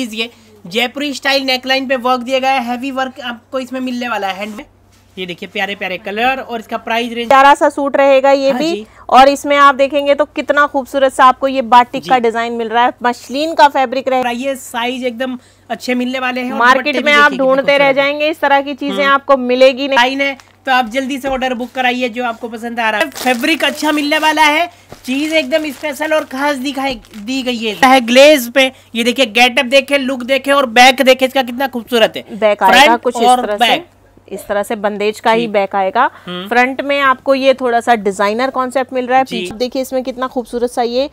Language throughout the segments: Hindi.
कीजिए जयपुरी स्टाइल नेकलाइन पे वर्क दिया गया है हैवी वर्क आपको इसमें मिलने वाला है हैंड में ये देखिए प्यारे प्यारे कलर और इसका प्राइस रेंज प्यारा सा सूट रहेगा ये हाँ भी और इसमें आप देखेंगे तो कितना खूबसूरत सा आपको ये बाटिक का डिजाइन मिल रहा है मशलीन का फैब्रिक रहेगा ये साइज एकदम अच्छे मिलने वाले हैं मार्केट में आप ढूंढते रह जाएंगे इस तरह की चीजें हम्म। आपको मिलेगी नहीं है तो आप जल्दी से ऑर्डर बुक कराइए जो आपको पसंद आ रहा है फैब्रिक अच्छा मिलने वाला है चीज़ एकदम स्पेशल और खास दिखाई दी गई है ग्लेज पे ये देखिए गेटअप देखे लुक देखे और बैक देखे इसका कितना खूबसूरत है बैक आएगा कुछ और बैक इस तरह से बंदेज का ही बैक आएगा फ्रंट हम्म। में आपको ये थोड़ा सा डिजाइनर कॉन्सेप्ट मिल रहा है देखिए इसमें कितना खूबसूरत सा ये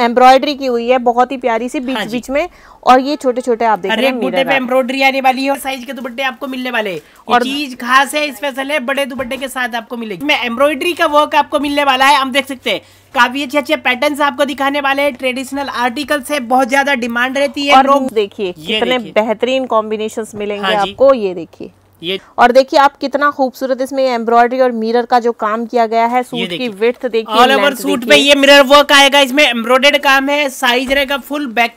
एम्ब्रॉयडरी की हुई है बहुत ही प्यारी सी बीच हाँ बीच में और ये छोटे छोटे आप देख रहे हैं दुपट्टे पे एम्ब्रॉयडरी आने वाली है साइज के दुपट्टे आपको मिलने वाले और चीज खास है स्पेशल है बड़े दुपट्टे के साथ आपको मिलेगी में एम्ब्रॉयडरी का वर्क आपको मिलने वाला है हम देख सकते हैं काफी अच्छे अच्छे पैटर्न्स आपको दिखाने वाले हैं ट्रेडिशनल आर्टिकल से बहुत ज्यादा डिमांड रहती है और देखिए कितने बेहतरीन कॉम्बिनेशन मिलेंगे हाँ आपको ये देखिए ये और देखिए आप कितना खूबसूरत इसमें एम्ब्रॉयडरी और मिरर का जो काम किया गया है सूट की विथ देखिए ऑल ओवर सूट में ये मिरर वर्क आएगा इसमें एम्ब्रॉयडर्ड काम है साइज रहेगा फुल बैक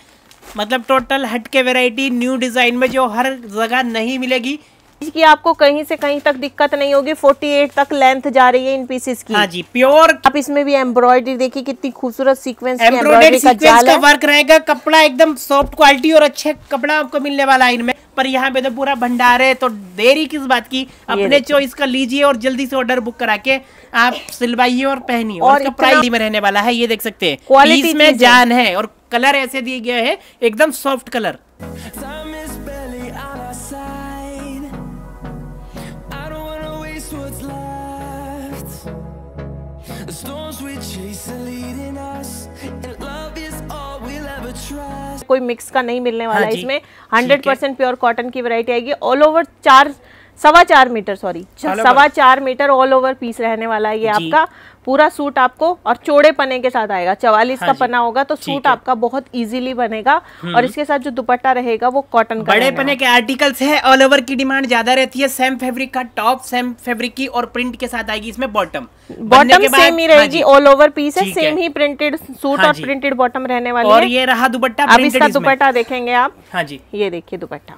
मतलब टोटल हटके वेराइटी न्यू डिजाइन में जो हर जगह नहीं मिलेगी कि आपको कहीं से कहीं तक दिक्कत नहीं होगी 48 तक लेंथ जा रही है इन पीसेस की हाँ जी प्योर आप इसमें भी एम्ब्रॉयडरी देखिए कितनी खूबसूरत सीक्वेंस एम्ब्रॉयडरी का, का वर्क रहेगा कपड़ा एकदम सॉफ्ट क्वालिटी और अच्छे कपड़ा आपको मिलने वाला है इनमें पर यहाँ पे तो पूरा भंडार है तो देरी किस बात की अपने चॉइस का लीजिए और जल्दी से ऑर्डर बुक करा के आप सिलवाइए और पहनिए और, और प्राइस में रहने वाला है ये देख सकते हैं क्वालिटी में जान है और कलर ऐसे दिए गए हैं एकदम सॉफ्ट कलर कोई मिक्स का नहीं मिलने वाला हाँ इसमें हंड्रेड परसेंट प्योर कॉटन की वरायटी आएगी ऑल ओवर चार सवा चार मीटर सॉरी सवा चार मीटर ऑल ओवर पीस रहने वाला है ये आपका पूरा सूट आपको और चौड़े पने के साथ आएगा चवालीस हाँ का पना होगा तो सूट आपका बहुत इजीली बनेगा हम्म। और इसके साथ जो दुपट्टा रहेगा वो कॉटन का बड़े पने के आर्टिकल्स है ऑल ओवर की डिमांड ज्यादा रहती है सेम फैब्रिक का टॉप सेम फैब्रिक की और प्रिंट के साथ आएगी इसमें बॉटम बॉटम सेम ही हाँ रहेगी ऑल ओवर पीस है सेम ही प्रिंटेड सूट हाँ और प्रिंटेड बॉटम रहने वाली और ये रहा दुपट्टा अब इसका दुपट्टा देखेंगे आप हाँ जी ये देखिए दुपट्टा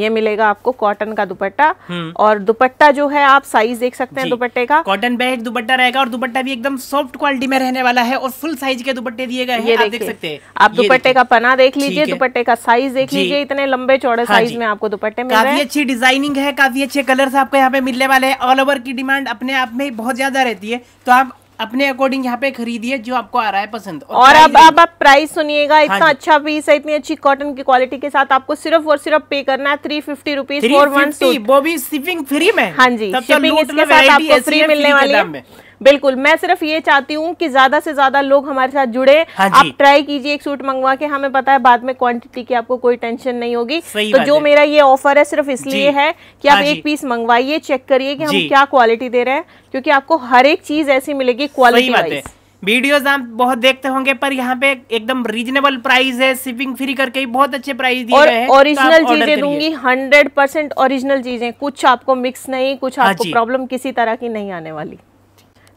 ये मिलेगा आपको कॉटन का दुपट्टा हम्म। और दुपट्टा जो है आप साइज देख सकते हैं दुपट्टे का कॉटन बैग दुपट्टा रहेगा और दुपट्टा भी एकदम सॉफ्ट क्वालिटी में रहने वाला है और फुल साइज के दुपट्टे दिए गए हैं ये देख सकते हैं आप दुपट्टे का पना देख लीजिए दुपट्टे का साइज देख लीजिए इतने लंबे चौड़े साइज हाँ में आपको दुपट्टे मिल काफी अच्छी डिजाइनिंग है काफी अच्छे कलर आपको यहाँ पे मिलने वाले हैं ऑल ओवर की डिमांड अपने आप में बहुत ज्यादा रहती है तो आप अपने अकॉर्डिंग यहाँ पे खरीदिए जो आपको आ रहा है पसंद और, और अब अब आप प्राइस सुनिएगा हाँ इतना हाँ अच्छा पीस है इतनी अच्छी कॉटन की क्वालिटी के साथ आपको सिर्फ और सिर्फ पे करना है three fifty rupees four one वो भी शिपिंग फ्री में हाँ जी शिपिंग तो इसके साथ आपको फ्री मिलने वाली है बिल्कुल मैं सिर्फ ये चाहती हूँ कि ज्यादा से ज्यादा लोग हमारे साथ जुड़े हाँ आप ट्राई कीजिए एक सूट मंगवा के हमें पता है बाद में क्वांटिटी की आपको कोई टेंशन नहीं होगी तो जो मेरा ये ऑफर है सिर्फ इसलिए है कि आप हाँ एक पीस मंगवाइए चेक करिए कि हम क्या क्वालिटी दे रहे हैं क्योंकि आपको हर एक चीज ऐसी मिलेगी क्वालिटी वाइज वीडियोस आप बहुत देखते होंगे पर यहाँ पे एकदम रीजनेबल प्राइस है शिपिंग फ्री करके बहुत अच्छे प्राइस दिए हैं ओरिजिनल तो चीजें दूंगी हंड्रेड परसेंट ओरिजिनल चीजें कुछ आपको मिक्स नहीं कुछ हाँ आपको प्रॉब्लम किसी तरह की नहीं आने वाली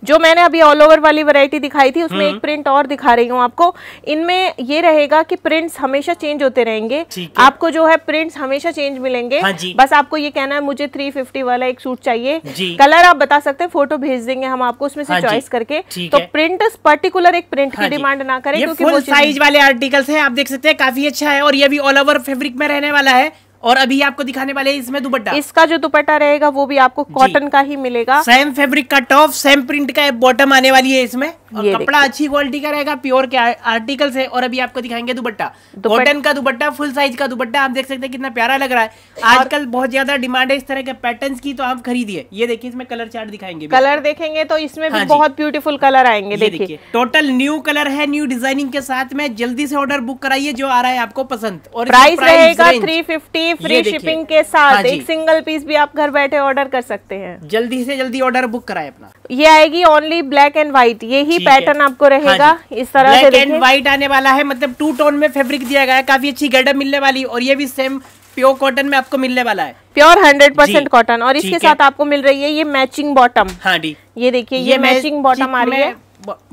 जो मैंने अभी ऑल ओवर वाली वैरायटी दिखाई थी उसमें एक प्रिंट हम्म। और दिखा रही हूँ आपको इनमें ये रहेगा कि प्रिंट्स हमेशा चेंज होते रहेंगे आपको जो है प्रिंट्स हमेशा चेंज मिलेंगे हाँ बस आपको ये कहना है मुझे थ्री फिफ्टी वाला एक सूट चाहिए कलर आप बता सकते हैं फोटो भेज देंगे हम आपको उसमें से चॉइस हाँ करके तो प्रिंट पर्टिकुलर एक प्रिंट की डिमांड हाँ ना करें क्योंकि आर्टिकल्स है आप देख सकते हैं काफी अच्छा है और ये भी ऑल ओवर फेब्रिक में रहने वाला है और अभी आपको दिखाने वाले इसमें दुपट्टा इसका जो दुपट्टा रहेगा वो भी आपको कॉटन का ही मिलेगा सेम फेब्रिक का टॉप सेम प्रिंट का बॉटम आने वाली है इसमें और कपड़ा अच्छी क्वालिटी का रहेगा प्योर के आर्टिकल से और अभी आपको दिखाएंगे दुपट्टा कॉटन का दुपट्टा फुल साइज का दुपट्टा आप देख सकते हैं कितना प्यारा लग रहा है आजकल बहुत ज्यादा डिमांड है इस तरह के पैटर्न की तो आप खरीदिए ये देखिए इसमें कलर चार्ट दिखाएंगे कलर देखेंगे तो इसमें भी हाँ बहुत ब्यूटीफुल कलर आएंगे देखिए टोटल न्यू कलर है न्यू डिजाइनिंग के साथ में जल्दी से ऑर्डर बुक कराइए जो आ रहा है आपको पसंद और प्राइस रहेगा थ्री फिफ्टी फ्री शिपिंग के साथ हाँ एक सिंगल पीस भी आप घर बैठे ऑर्डर कर सकते हैं जल्दी से जल्दी ऑर्डर बुक कराए अपना ये आएगी ओनली ब्लैक एंड व्हाइट यही पैटर्न आपको हाँ रहेगा हाँ इस तरह ब्लैक एंड व्हाइट आने वाला है मतलब टू टोन में फेब्रिक दिया गया है काफी अच्छी गडप मिलने वाली और ये भी सेम प्योर कॉटन में आपको मिलने वाला है प्योर हंड्रेड परसेंट कॉटन और इसके साथ आपको मिल रही है ये मैचिंग बॉटम हाँ जी ये देखिए ये मैचिंग बॉटम आ रही है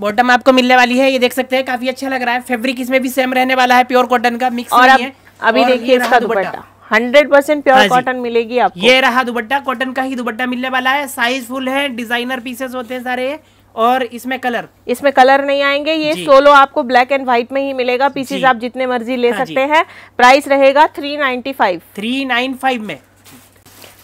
बॉटम आपको मिलने वाली है ये देख सकते हैं काफी अच्छा लग रहा है फैब्रिक इसमें भी सेम रहने वाला है प्योर कॉटन का मिक्स और नहीं है अभी देखिए इसका dupatta hundred percent pure cotton हाँ मिलेगी आपको ये रहा दुबट्टा कॉटन का ही दुबट्टा मिलने वाला है साइज फुल है डिजाइनर पीसेस होते हैं सारे और इसमें कलर इसमें कलर नहीं आएंगे ये सोलो आपको ब्लैक एंड व्हाइट में ही मिलेगा पीसेज आप जितने मर्जी ले हाँ सकते हैं प्राइस रहेगा three ninety five three nine five में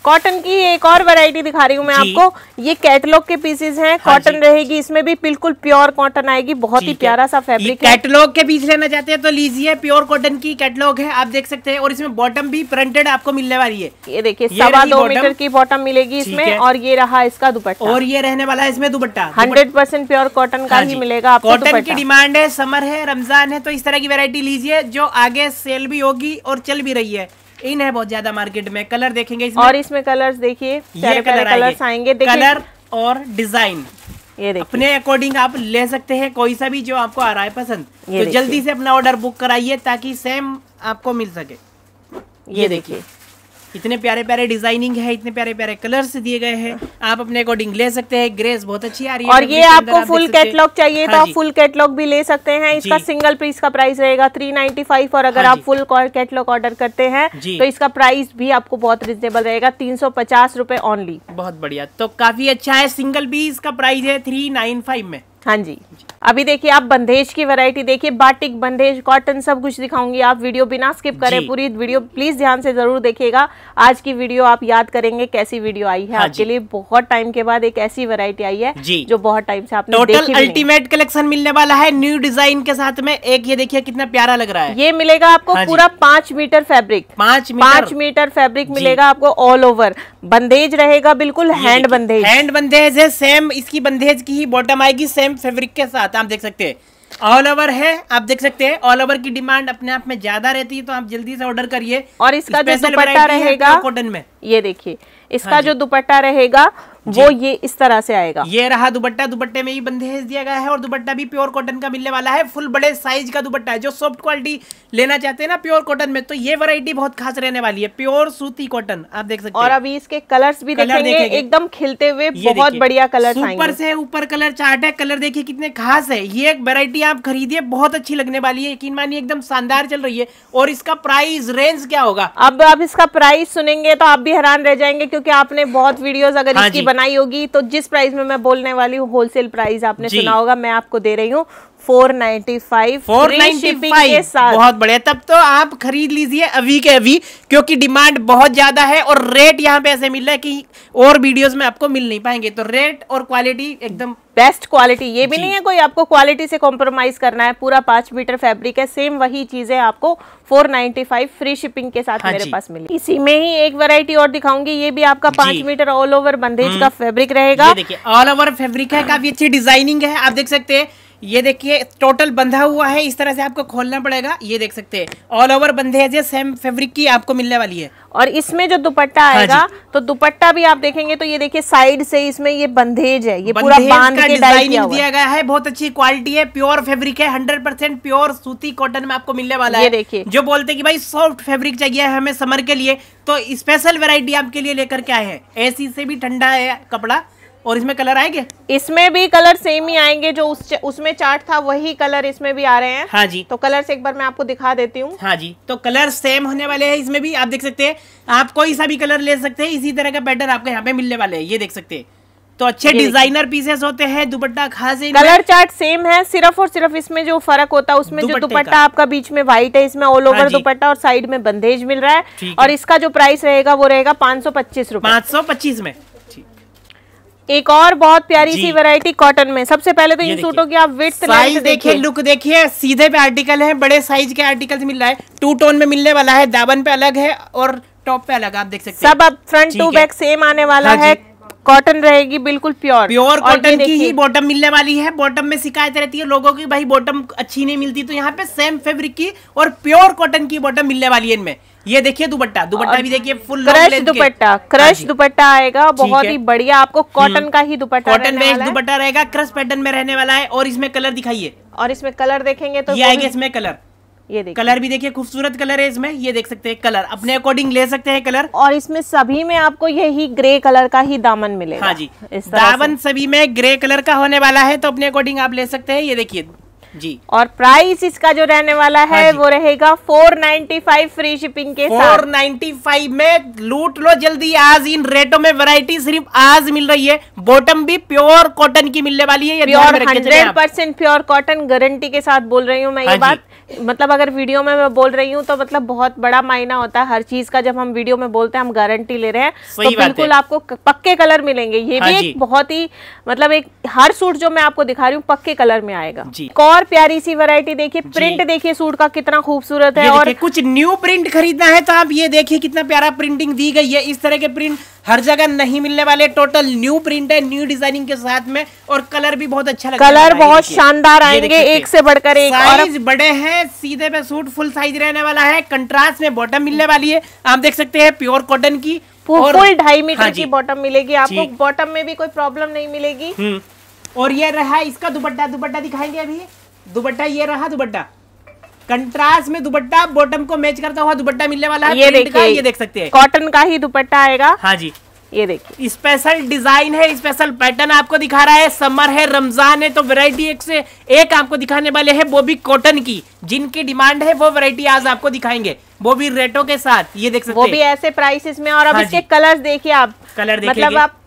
कॉटन की एक और वैरायटी दिखा रही हूँ मैं आपको ये कैटलॉग के पीसेज हैं हाँ कॉटन रहेगी इसमें भी बिल्कुल प्योर कॉटन आएगी बहुत ही प्यारा सा फैब्रिक कैटलॉग के पीस लेना चाहते हैं तो लीजिए प्योर कॉटन की कैटलॉग है आप देख सकते हैं और इसमें बॉटम भी प्रिंटेड आपको मिलने वाली है ये देखिए सवा दो मीटर की बॉटम मिलेगी इसमें और ये रहा इसका दुपट्टा और ये रहने वाला है इसमें dupatta hundred percent pure cotton का हाँ ही मिलेगा आपको कॉटन की डिमांड है समर है रमजान है तो इस तरह की वेरायटी लीजिए जो आगे सेल भी होगी और चल भी रही है इन है बहुत ज्यादा मार्केट में कलर देखेंगे इसमें और इसमें कलर्स देखिए ये कलर कलर्स आएंगे कलर और डिजाइन ये अपने अकॉर्डिंग आप ले सकते हैं कोई सा भी जो आपको आ रहा है पसंद तो जल्दी से अपना ऑर्डर बुक कराइए ताकि सेम आपको मिल सके ये, ये देखिए इतने प्यारे प्यारे डिजाइनिंग है इतने प्यारे प्यारे कलर्स दिए गए हैं आप अपने अकॉर्डिंग ले सकते हैं ग्रेस बहुत अच्छी आ रही है और ये आपको फुल कैटलॉग चाहिए हाँ तो आप फुल कैटलॉग भी ले सकते हैं इसका सिंगल पीस का प्राइस रहेगा थ्री नाइनटी फाइव और अगर हाँ आप फुल कैटलॉग ऑर्डर करते हैं तो इसका प्राइस भी आपको बहुत रिजनेबल रहेगा तीन सौ पचास ओनली बहुत बढ़िया तो काफी अच्छा है सिंगल पीस का प्राइस है थ्री नाइन फाइव में हाँ जी अभी देखिए आप बंदेज की वैरायटी देखिए बाटिक बंदेज कॉटन सब कुछ दिखाऊंगी आप वीडियो बिना स्किप करें पूरी वीडियो प्लीज ध्यान से जरूर देखिएगा आज की वीडियो आप याद करेंगे कैसी वीडियो आई है हाँ आपके लिए बहुत टाइम के बाद एक ऐसी वैरायटी आई है जो बहुत टाइम से आपने टोटल अल्टीमेट कलेक्शन मिलने वाला है न्यू डिजाइन के साथ में एक ये देखिए कितना प्यारा लग रहा है ये मिलेगा आपको हाँ पूरा पांच मीटर फेब्रिक पांच पांच मीटर फेब्रिक मिलेगा आपको ऑल ओवर बंदेज रहेगा बिल्कुल हैंड बंदेज हैंड बंदेज है सेम इसकी बंदेज की ही बॉटम आएगी सेम सेम फैब्रिक के साथ आप देख सकते हैं ऑल ओवर है आप देख सकते हैं ऑल ओवर की डिमांड अपने आप में ज्यादा रहती है तो आप जल्दी से ऑर्डर करिए और इसका जो दुपट्टा रहेगा कॉटन में ये देखिए इसका हाँ जो दुपट्टा रहेगा वो ये इस तरह से आएगा ये रहा दुपट्टा दुपट्टे में ही बंदेज दिया गया है और दुपट्टा भी प्योर कॉटन का मिलने वाला है फुल बड़े साइज का दुपट्टा है जो सॉफ्ट क्वालिटी लेना चाहते हैं ना प्योर कॉटन में तो ये वैरायटी बहुत खास रहने वाली है प्योर सूती कॉटन आप देख सकते हैं और अभी इसके कलर्स भी कलर देखेंगे, देखेंगे। एकदम खिलते हुए बहुत बढ़िया कलर ऊपर से ऊपर कलर चार्ट है कलर देखिए कितने खास है ये एक वेरायटी आप खरीदिए बहुत अच्छी लगने वाली है यकीन मानिए एकदम शानदार चल रही है और इसका प्राइस रेंज क्या होगा अब आप इसका प्राइस सुनेंगे तो आप भी हैरान रह जाएंगे क्योंकि आपने बहुत वीडियो अगर हाँ इसकी बनाई होगी तो जिस प्राइस में मैं बोलने वाली हूँ होलसेल प्राइस आपने सुना होगा मैं आपको दे रही हूँ four ninety five four ninety five बहुत बढ़िया तब तो आप खरीद लीजिए अभी के अभी क्योंकि डिमांड बहुत ज्यादा है और रेट यहाँ पे ऐसे मिल रहा है कि और वीडियोस में आपको मिल नहीं पाएंगे तो रेट और क्वालिटी एकदम बेस्ट क्वालिटी ये भी नहीं है कोई आपको क्वालिटी से कॉम्प्रोमाइज करना है पूरा पांच मीटर फैब्रिक है सेम वही है आपको 495 फ्री शिपिंग के साथ हाँ मेरे पास मिली इसी में ही एक वैरायटी और दिखाऊंगी ये भी आपका पांच मीटर ऑल ओवर बंदेज का फैब्रिक रहेगा देखिए ऑल ओवर फैब्रिक है हाँ। काफी अच्छी डिजाइनिंग है आप देख सकते हैं ये देखिए टोटल बंधा हुआ है इस तरह से आपको खोलना पड़ेगा ये देख सकते हैं ऑल ओवर बंधे है सेम फैब्रिक की आपको मिलने वाली है और इसमें जो दुपट्टा हाँ आएगा तो दुपट्टा भी आप देखेंगे तो ये देखिए साइड से इसमें ये बंधेज है ये पूरा बांध के डिजाइन दिया गया है बहुत अच्छी क्वालिटी है प्योर फैब्रिक है हंड्रेड परसेंट प्योर सूती कॉटन में आपको मिलने वाला है देखिए जो बोलते कि भाई सॉफ्ट फैब्रिक चाहिए हमें समर के लिए तो स्पेशल वेराइटी आपके लिए लेकर के आए हैं एसी से भी ठंडा है कपड़ा और इसमें कलर आएंगे इसमें भी कलर सेम ही आएंगे जो उस उसमें चार्ट था वही कलर इसमें भी आ रहे हैं हाँ जी तो कलर एक बार मैं आपको दिखा देती हूँ हाँ जी तो कलर सेम होने वाले हैं इसमें भी आप देख सकते हैं आप कोई सा भी कलर ले सकते हैं इसी तरह का पैटर्न आपको यहाँ पे मिलने वाले है ये देख सकते हैं तो अच्छे डिजाइनर पीसेस होते हैं दुपट्टा खास कलर चार्ट सेम है सिर्फ और सिर्फ इसमें जो फर्क होता है उसमें जो दुपट्टा आपका बीच में व्हाइट है इसमें ऑल ओवर हाँ दुपट्टा और साइड में बंदेज मिल रहा है और इसका जो प्राइस रहेगा वो रहेगा पाँच सौ पच्चीस रूपए पाँच सौ पच्चीस में एक और बहुत प्यारी सी वैरायटी कॉटन में सबसे पहले तो इन सूटों की आप विथ साइज देखिए लुक देखिए सीधे पे आर्टिकल है बड़े साइज के आर्टिकल मिल रहा है टू टोन में मिलने वाला है दावन पे अलग है और टॉप पे अलग आप देख सकते सब अब फ्रंट टू बैक सेम आने वाला हाँ है कॉटन रहेगी बिल्कुल प्योर प्योर कॉटन की ही बॉटम मिलने वाली है बॉटम में शिकायत रहती है लोगों की भाई बॉटम अच्छी नहीं मिलती तो यहाँ पे सेम फेब्रिक की और प्योर कॉटन की बॉटम मिलने वाली है इनमें ये देखिए दुपट्टा दुपट्टा भी देखिए फुल क्रश दुपट्टा हाँ क्रश दुपट्टा आएगा बहुत ही बढ़िया आपको कॉटन हम्म। का ही दुपट्टा कॉटन वेस्ट दुपट्टा रहेगा क्रश पैटर्न में रहने वाला है और इसमें कलर दिखाइए और इसमें कलर देखेंगे तो ये आएगा इसमें कलर ये देखिए कलर भी देखिए खूबसूरत कलर है इसमें ये देख सकते हैं कलर अपने अकॉर्डिंग ले सकते हैं कलर और इसमें सभी में आपको यही ग्रे कलर का ही दामन मिलेगा हाँ जी दामन सभी में ग्रे कलर का होने वाला है तो अपने अकॉर्डिंग आप ले सकते हैं ये देखिए जी और प्राइस इसका जो रहने वाला है हाँ वो रहेगा 495 फ्री शिपिंग के 495 में लूट लो जल्दी आज इन रेटों में वैरायटी सिर्फ आज मिल रही है बॉटम भी प्योर कॉटन की मिलने वाली है pure hundred percent pure cotton guarantee के साथ बोल रही हूँ मैं ये हाँ बात मतलब अगर वीडियो में मैं बोल रही हूँ तो मतलब बहुत बड़ा मायना होता है हर चीज़ का जब हम वीडियो में बोलते हैं हम गारंटी ले रहे हैं तो बिल्कुल आपको पक्के कलर मिलेंगे ये हाँ भी एक बहुत ही मतलब एक हर सूट जो मैं आपको दिखा रही हूँ पक्के कलर में आएगा एक और प्यारी सी वरायटी देखिए प्रिंट देखिए सूट का कितना खूबसूरत है और कुछ न्यू प्रिंट खरीदना है तो आप ये देखिए कितना प्यारा प्रिंटिंग दी गई है इस तरह के प्रिंट हर जगह नहीं मिलने वाले टोटल न्यू प्रिंट है न्यू डिजाइनिंग के साथ में और कलर भी बहुत अच्छा लगता कलर बहुत शानदार आएंगे एक से बढ़कर एक साइज बड़े है सीधे पे सूट फुल साइज रहने वाला है कंट्रास्ट में बॉटम मिलने वाली है आप देख सकते हैं प्योर कॉटन की फुल ढाई मीटर हाँ की बॉटम मिलेगी आपको बॉटम में भी कोई प्रॉब्लम नहीं मिलेगी हम्म। और ये रहा इसका दुपट्टा दुपट्टा दिखाएंगे अभी दुपट्टा ये रहा दुपट्टा कंट्रास्ट में दुपट्टा बॉटम को मैच करता हुआ दुपट्टा मिलने वाला है ये देखिए ये देख सकते हैं कॉटन का ही दुपट्टा आएगा हाँ जी ये देखिए स्पेशल डिजाइन है स्पेशल पैटर्न आपको दिखा रहा है समर है रमजान है तो वैरायटी एक से एक आपको दिखाने वाले हैं वो भी कॉटन की जिनकी डिमांड है वो वैरायटी आज आपको दिखाएंगे वो भी रेटो के साथ ये देख सकते हैं वो भी ऐसे प्राइसेस में और अब हाँ इसके कलर्स देखिए आप कलर देखिए मतलब आप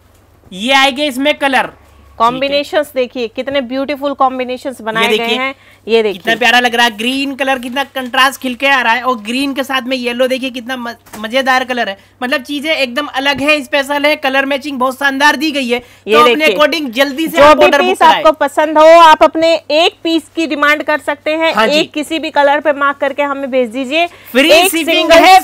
ये आएंगे इसमें कलर कॉम्बिनेशन देखिए कितने ब्यूटीफुल कॉम्बिनेशन बनाए गए हैं ये देखिए कितना प्यारा लग रहा है ग्रीन कलर कितना कंट्रास्ट खिल के आ रहा है और ग्रीन के साथ में येलो देखिए कितना मजेदार कलर है मतलब चीजें एकदम अलग है स्पेशल है कलर मैचिंग बहुत शानदार दी गई है ये तो अपने अकॉर्डिंग जल्दी से आपको पसंद हो आप अपने एक पीस की डिमांड कर सकते हैं हाँ एक किसी भी कलर पे मार्क करके हमें भेज दीजिए फ्री फाइव है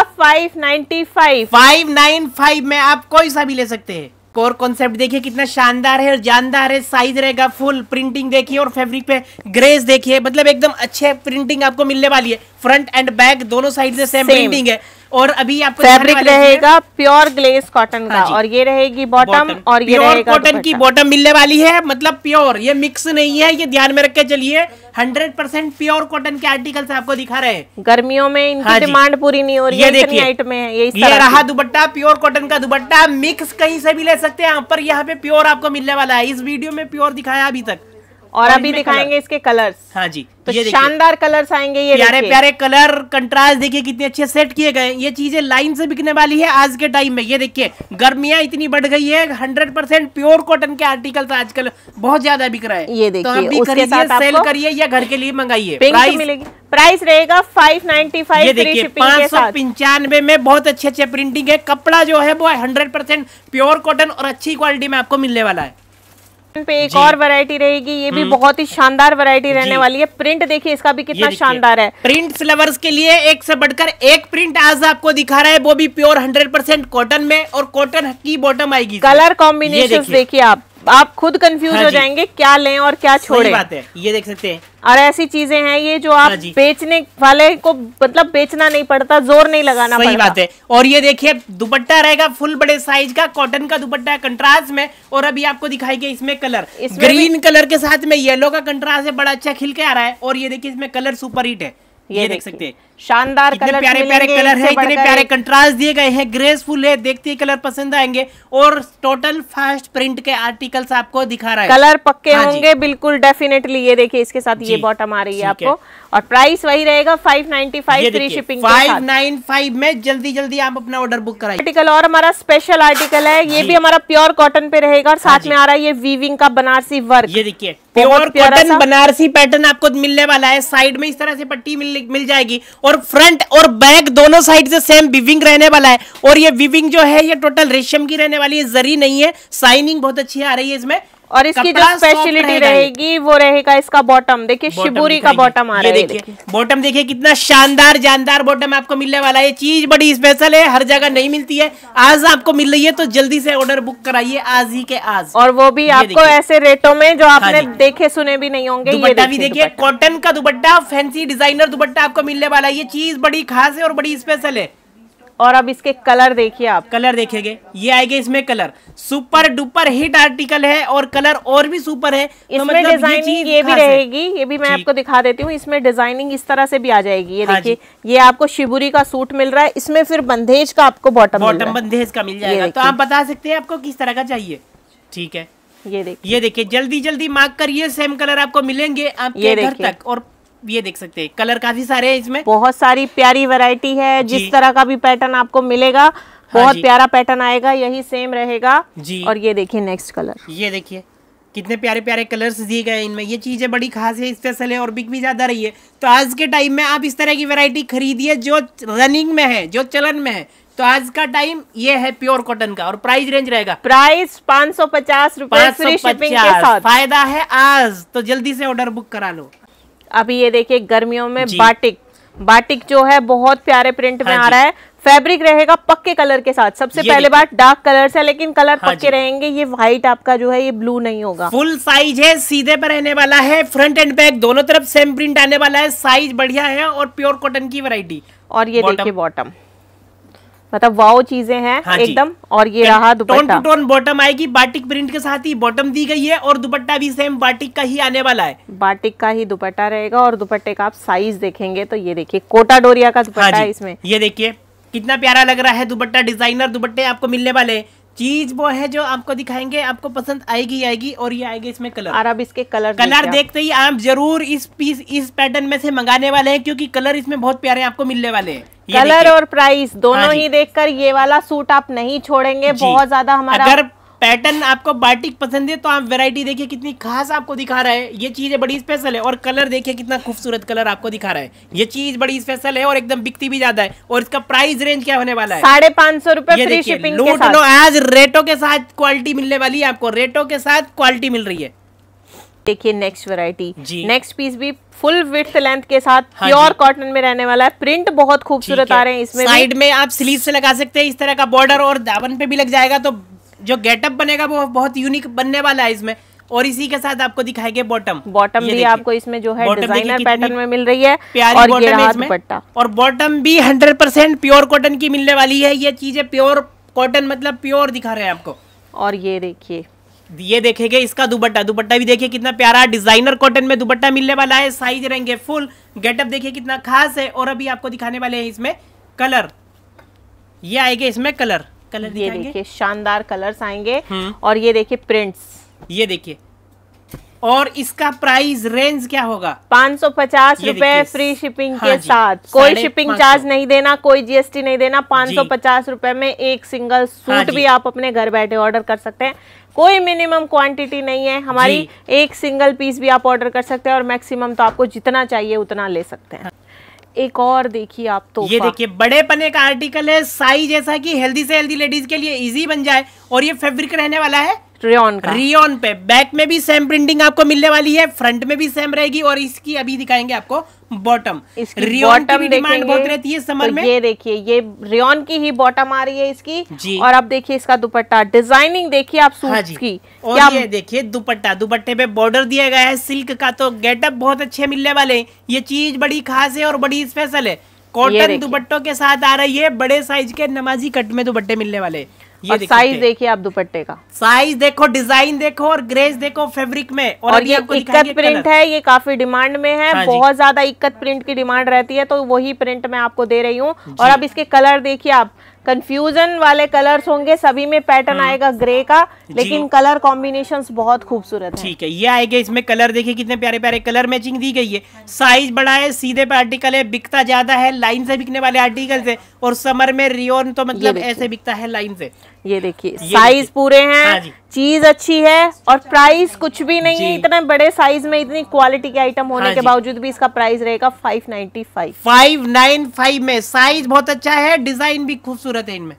फाइव फाइव लो फाइव में आप कोई सा भी ले सकते हैं कोर कॉन्सेप्ट देखिए कितना शानदार है और जानदार है साइज रहेगा फुल प्रिंटिंग देखिए और फैब्रिक पे ग्रेस देखिए मतलब एकदम अच्छे प्रिंटिंग आपको मिलने वाली है फ्रंट एंड बैक दोनों साइड से सेम प्रिंटिंग है और अभी आपको फैब्रिक रहेगा प्योर ग्लेस कॉटन का हाँ और ये रहेगी बॉटम और ये प्योर कॉटन की बॉटम मिलने वाली है मतलब प्योर ये मिक्स नहीं है ये ध्यान में रख के चलिए हंड्रेड परसेंट प्योर कॉटन के आर्टिकल्स आपको दिखा रहे हैं गर्मियों में इनकी हाँ डिमांड पूरी नहीं हो रही ये देखिए में ये, ये रहा दुपट्टा प्योर कॉटन का दुपट्टा मिक्स कहीं से भी ले सकते हैं पर यहाँ पे प्योर आपको मिलने वाला है इस वीडियो में प्योर दिखाया अभी तक और अभी दिखाएंगे इसके कलर्स हाँ जी तो ये शानदार कलर्स आएंगे ये प्यारे प्यारे कलर कंट्रास्ट देखिए कितने अच्छे सेट किए गए ये चीजें लाइन से बिकने वाली है आज के टाइम में ये देखिए गर्मियां इतनी बढ़ गई है 100 परसेंट प्योर कॉटन के आर्टिकल्स तो आजकल बहुत ज्यादा बिक रहा है ये देखिए तो सेल करिए या घर के लिए मंगाइए प्राइस तो मिलेगी प्राइस रहेगा फाइव नाइन्टी फाइव ये देखिए पाँच सौ पंचानवे में बहुत अच्छे अच्छे प्रिंटिंग है कपड़ा जो है वो हंड्रेड परसेंट प्योर कॉटन और अच्छी क्वालिटी में आपको मिलने वाला है पे एक और वैरायटी रहेगी ये भी हम्म। बहुत ही शानदार वैरायटी रहने वाली है प्रिंट देखिए इसका भी कितना शानदार है प्रिंट लवर्स के लिए एक से बढ़कर एक प्रिंट आज आपको दिखा रहा है वो भी प्योर हंड्रेड परसेंट कॉटन में और कॉटन की बॉटम आएगी कलर कॉम्बिनेशन देखिए आप आप खुद कंफ्यूज हाँ हो जाएंगे क्या लें और क्या छोड़े बात है ये देख सकते हैं और ऐसी चीजें हैं ये जो आप हाँ बेचने वाले को मतलब बेचना नहीं पड़ता जोर नहीं लगाना सही बात है और ये देखिए दुपट्टा रहेगा फुल बड़े साइज का कॉटन का दुपट्टा है कंट्रास्ट में और अभी आपको गई इसमें कलर इस ग्रीन कलर के साथ में येलो का कंट्रास्ट है बड़ा अच्छा खिल के आ रहा है और ये देखिए इसमें कलर सुपर हिट है ये देख सकते हैं शानदार कलर प्यारे प्यारे कलर है इतने प्यारे कंट्रास्ट दिए गए हैं ग्रेसफुल है देखते ही कलर पसंद आएंगे और टोटल फास्ट प्रिंट के आर्टिकल्स आपको दिखा रहा है कलर पक्के हाँ होंगे बिल्कुल डेफिनेटली ये देखिए इसके साथ ये बॉटम आ रही है आपको और प्राइस वही रहेगा five ninety five three shipping five nine five में जल्दी जल्दी आप अपना ऑर्डर बुक कराइए आर्टिकल और हमारा स्पेशल आर्टिकल है ये भी हमारा प्योर कॉटन पे रहेगा और साथ हाँ में आ रहा है ये वीविंग का बनारसी वर्क ये देखिए प्योर कॉटन बनारसी पैटर्न आपको मिलने वाला है साइड में इस तरह से पट्टी मिल मिल जाएगी और फ्रंट और बैक दोनों साइड से सेम विविंग रहने वाला है और ये विविंग जो है ये टोटल रेशम की रहने वाली है जरी नहीं है साइनिंग बहुत अच्छी आ रही है इसमें और इसकी जो स्पेशलिटी रहेगी वो रहेगा इसका बॉटम देखिए शिबूरी का बॉटम आ रहा है बॉटम देखिए कितना शानदार जानदार बॉटम आपको मिलने वाला है चीज बड़ी स्पेशल है हर जगह नहीं मिलती है आज आपको मिल रही है तो जल्दी से ऑर्डर बुक कराइए आज ही के आज और वो भी आपको ऐसे रेटों में जो हाँ आपने देखे सुने भी नहीं होंगे देखिए कॉटन का दुपट्टा फैंसी डिजाइनर दुपट्टा आपको मिलने वाला है ये चीज बड़ी खास है और बड़ी स्पेशल है और अब इसके कलर देखिए आप कलर देखेंगे ये आएगा इसमें colour super duper hit article है और कलर और भी सुपर है तो इसमें तो मतलब डिजाइनिंग ये, ये भी रहेगी ये भी मैं आपको दिखा देती हूँ इसमें डिजाइनिंग इस तरह से भी आ जाएगी ये हाँ देखिए ये आपको शिवरी का सूट मिल रहा है इसमें फिर बंदेज का आपको बॉटम बॉटम बंदेज का मिल जाएगा तो आप बता सकते हैं आपको किस तरह का चाहिए ठीक है ये देखिए ये देखिए जल्दी जल्दी मार्क करिए सेम कलर आपको मिलेंगे आपके घर तक और ये देख सकते हैं कलर काफी सारे हैं इसमें बहुत सारी प्यारी वैरायटी है जिस तरह का भी पैटर्न आपको मिलेगा हाँ बहुत हाँ प्यारा पैटर्न आएगा यही सेम रहेगा जी और ये देखिए नेक्स्ट कलर ये देखिए कितने प्यारे प्यारे कलर्स दिए गए इनमें ये चीज़ें बड़ी खास है स्पेशल है और बिक भी ज़्यादा रही है तो आज के टाइम में आप इस तरह की वेरायटी खरीदिए जो रनिंग में है जो चलन में है तो आज का टाइम ये है प्योर कॉटन का और प्राइस रेंज रहेगा प्राइस पाँच सौ पचास रूपए फायदा है आज तो जल्दी से ऑर्डर बुक करा लो अभी ये देखिए गर्मियों में बाटिक बाटिक जो है बहुत प्यारे प्रिंट में हाँ आ रहा है फैब्रिक रहेगा पक्के कलर के साथ सबसे पहले बात डार्क कलर से लेकिन कलर हाँ पक्के रहेंगे ये व्हाइट आपका जो है ये ब्लू नहीं होगा फुल साइज है सीधे पर रहने वाला है फ्रंट एंड बैक दोनों तरफ सेम प्रिंट आने वाला है साइज बढ़िया है और प्योर कॉटन की वैरायटी और ये देखिए बॉटम मतलब वाओ चीजें हैं हाँ एकदम और ये रहा दुपट्टा टोन टोन बॉटम आएगी बाटिक प्रिंट के साथ ही बॉटम दी गई है और दुपट्टा भी सेम बाटिक का ही आने वाला है बाटिक का ही दुपट्टा रहेगा और दुपट्टे का आप साइज देखेंगे तो ये देखिए कोटा डोरिया का हाँ दुपट्टा हाँ है इसमें ये देखिए कितना प्यारा लग रहा है दुपट्टा डिजाइनर दुपट्टे आपको मिलने वाले चीज वो है जो आपको दिखाएंगे आपको पसंद आएगी आएगी और ये आएगी इसमें कलर और अब इसके कलर कलर देखते ही आप जरूर इस पीस इस पैटर्न में से मंगाने वाले हैं क्योंकि कलर इसमें बहुत प्यारे आपको मिलने वाले हैं कलर और प्राइस दोनों हाँ ही देखकर ये वाला सूट आप नहीं छोड़ेंगे बहुत ज्यादा हमारा अगर पैटर्न आपको बाटिक पसंद है तो आप वेराइटी देखिए कितनी खास आपको दिखा रहा है ये चीज़ बड़ी स्पेशल है और कलर देखिए कितना खूबसूरत कलर आपको दिखा रहा है ये चीज़ बड़ी स्पेशल है और एकदम बिकती भी ज्यादा है और इसका प्राइस रेंज क्या होने वाला है साढ़े पाँच सौ रुपए आज रेटो के साथ क्वालिटी मिलने वाली है आपको रेटो के साथ क्वालिटी मिल रही है देखिए नेक्स्ट वैरायटी नेक्स्ट पीस भी फुल विथ लेंथ के साथ हाँ प्योर कॉटन में रहने वाला है प्रिंट बहुत खूबसूरत आ रहे हैं इसमें साइड में आप स्लीव से लगा सकते हैं इस तरह का बॉर्डर और दावन पे भी लग जाएगा तो जो गेटअप बनेगा वो बहुत यूनिक बनने वाला है इसमें और इसी के साथ आपको दिखाएंगे बॉटम बॉटम भी आपको इसमें जो है डिजाइनर पैटर्न में मिल रही है प्यारी बॉटम है इसमें और बॉटम भी 100% प्योर कॉटन की मिलने वाली है ये चीजें प्योर कॉटन मतलब प्योर दिखा रहे हैं आपको और ये देखिए ये देखेंगे इसका दुपट्टा दुपट्टा भी देखिए कितना प्यारा डिजाइनर कॉटन में दुपट्टा मिलने वाला है साइज रहेंगे फुल गेटअप देखिए कितना खास है और अभी आपको दिखाने वाले हैं इसमें कलर ये आएगा इसमें कलर कलर ये देखिए शानदार कलर्स आएंगे हम्म। और ये देखिए प्रिंट्स ये देखिए और इसका प्राइस रेंज क्या होगा पाँच सौ पचास रूपए फ्री शिपिंग हाँ के साथ कोई शिपिंग चार्ज नहीं देना कोई जीएसटी नहीं देना पाँच सौ पचास रूपए में एक सिंगल सूट हाँ भी आप अपने घर बैठे ऑर्डर कर सकते हैं कोई मिनिमम क्वांटिटी नहीं है हमारी एक सिंगल पीस भी आप ऑर्डर कर सकते हैं और मैक्सिमम तो आपको जितना चाहिए उतना ले सकते हैं एक और देखिए आप तो ये देखिए बड़े पने का आर्टिकल है साई जैसा कि हेल्दी से हेल्दी लेडीज के लिए इजी बन जाए और ये फैब्रिक रहने वाला है रियोन का रियोन पे बैक में भी सेम प्रिंटिंग आपको मिलने वाली है फ्रंट में भी सेम रहेगी और इसकी अभी दिखाएंगे आपको बॉटम रियोन की डिमांड बहुत रहती है समर तो में ये देखिए ये रियोन की ही बॉटम आ रही है इसकी जी और अब देखिए इसका दुपट्टा डिजाइनिंग देखिए आप सूट हाँ की और क्या ये देखिए दुपट्टा दुपट्टे पे बॉर्डर दिया गया है सिल्क का तो गेटअप बहुत अच्छे मिलने वाले ये चीज बड़ी खास है और बड़ी स्पेशल है कॉटन दुपट्टों के साथ आ रही है बड़े साइज के नमाजी कट में दुपट्टे मिलने वाले ये और साइज देखिए आप दुपट्टे का साइज देखो डिजाइन देखो और ग्रेस देखो फैब्रिक में और, और ये इक्कत प्रिंट है ये काफी डिमांड में है हाँ बहुत ज्यादा इक्कत प्रिंट की डिमांड रहती है तो वही प्रिंट मैं आपको दे रही हूँ और अब इसके कलर देखिए आप कंफ्यूजन वाले कलर्स होंगे सभी में पैटर्न हम्म। आएगा ग्रे का लेकिन कलर कॉम्बिनेशन बहुत खूबसूरत है ठीक है ये आएगा इसमें कलर देखिए कितने प्यारे प्यारे कलर मैचिंग दी गई है साइज बड़ा है सीधे पे आर्टिकल है बिकता ज्यादा है लाइन से बिकने वाले आर्टिकल से और समर में रियोन तो मतलब ऐसे बिकता है लाइन से ये देखिए साइज पूरे हैं हाँ चीज अच्छी है और प्राइस कुछ भी नहीं है इतने बड़े साइज में इतनी क्वालिटी के आइटम होने हाँ के बावजूद भी इसका प्राइस रहेगा 595 595 में साइज बहुत अच्छा है डिजाइन भी खूबसूरत है इनमें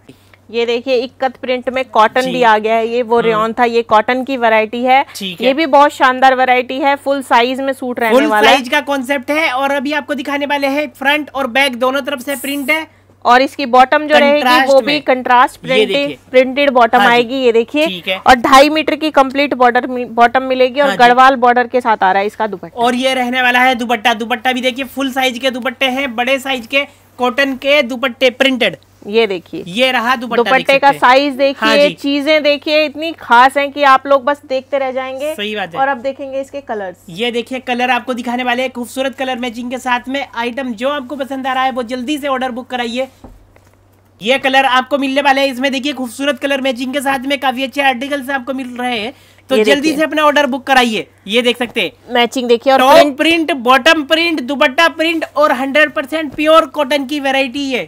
ये देखिए इक्कत प्रिंट में कॉटन भी आ गया है ये वो रेन हम्म। था ये कॉटन की वैरायटी है ये भी बहुत शानदार वैरायटी है फुल साइज में सूट रहने वाला साइज का कॉन्सेप्ट है और अभी आपको दिखाने वाले हैं फ्रंट और बैक दोनों तरफ से प्रिंट है और इसकी बॉटम जो रहेगी वो भी कंट्रास्ट प्रिंटेड प्रिंटेड बॉटम हाँ आएगी ये देखिए और ढाई मीटर की कंप्लीट बॉर्डर बॉटम मिलेगी और हाँ गढ़वाल बॉर्डर के साथ आ रहा है इसका दुपट्टा और ये रहने वाला है दुपट्टा दुपट्टा भी देखिए फुल साइज के दुपट्टे हैं बड़े साइज के कॉटन के दुपट्टे प्रिंटेड ये देखिए ये रहा दुपट्टा दुपट्टे का साइज देखिए हाँ चीजें देखिए इतनी खास हैं कि आप लोग बस देखते रह जाएंगे सही बात है और अब देखेंगे इसके कलर्स ये देखिए कलर आपको दिखाने वाले हैं खूबसूरत कलर मैचिंग के साथ में आइटम जो आपको पसंद आ रहा है वो जल्दी से ऑर्डर बुक कराइए ये कलर आपको मिलने वाले हैं इसमें देखिए खूबसूरत कलर मैचिंग के साथ में काफी अच्छे आर्टिकल्स आपको मिल रहे हैं तो जल्दी से अपना ऑर्डर बुक कराइए ये देख सकते हैं मैचिंग देखिए और print bottom print dupatta print और 100% प्योर कॉटन की वेराइटी है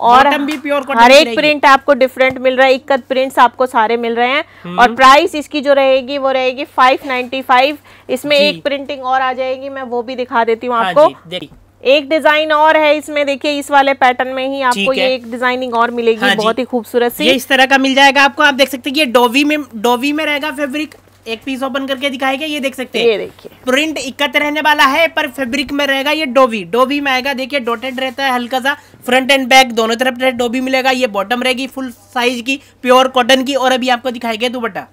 और भी प्योर हर एक प्रिंट आपको डिफरेंट मिल रहा है इक्कत प्रिंट्स आपको सारे मिल रहे हैं हम्म। और प्राइस इसकी जो रहेगी वो रहेगी 595 इसमें एक प्रिंटिंग और आ जाएगी मैं वो भी दिखा देती हूँ हाँ आपको एक डिजाइन और है इसमें देखिए इस वाले पैटर्न में ही आपको ये एक डिजाइनिंग और मिलेगी हाँ बहुत ही खूबसूरत सी ये इस तरह का मिल जाएगा आपको आप देख सकते हैं ये डोवी में डोवी में रहेगा फैब्रिक एक पीस ओपन करके दिखाएगा ये देख सकते हैं ये देखिए प्रिंट इक्कत रहने वाला है पर फेब्रिक में रहेगा ये डोबी डोबी में आएगा देखिए डोटेड रहता है हल्का सा फ्रंट एंड बैक दोनों तरफ डोबी मिलेगा ये बॉटम रहेगी फुल साइज की प्योर कॉटन की और अभी आपको दिखाई दुपट्टा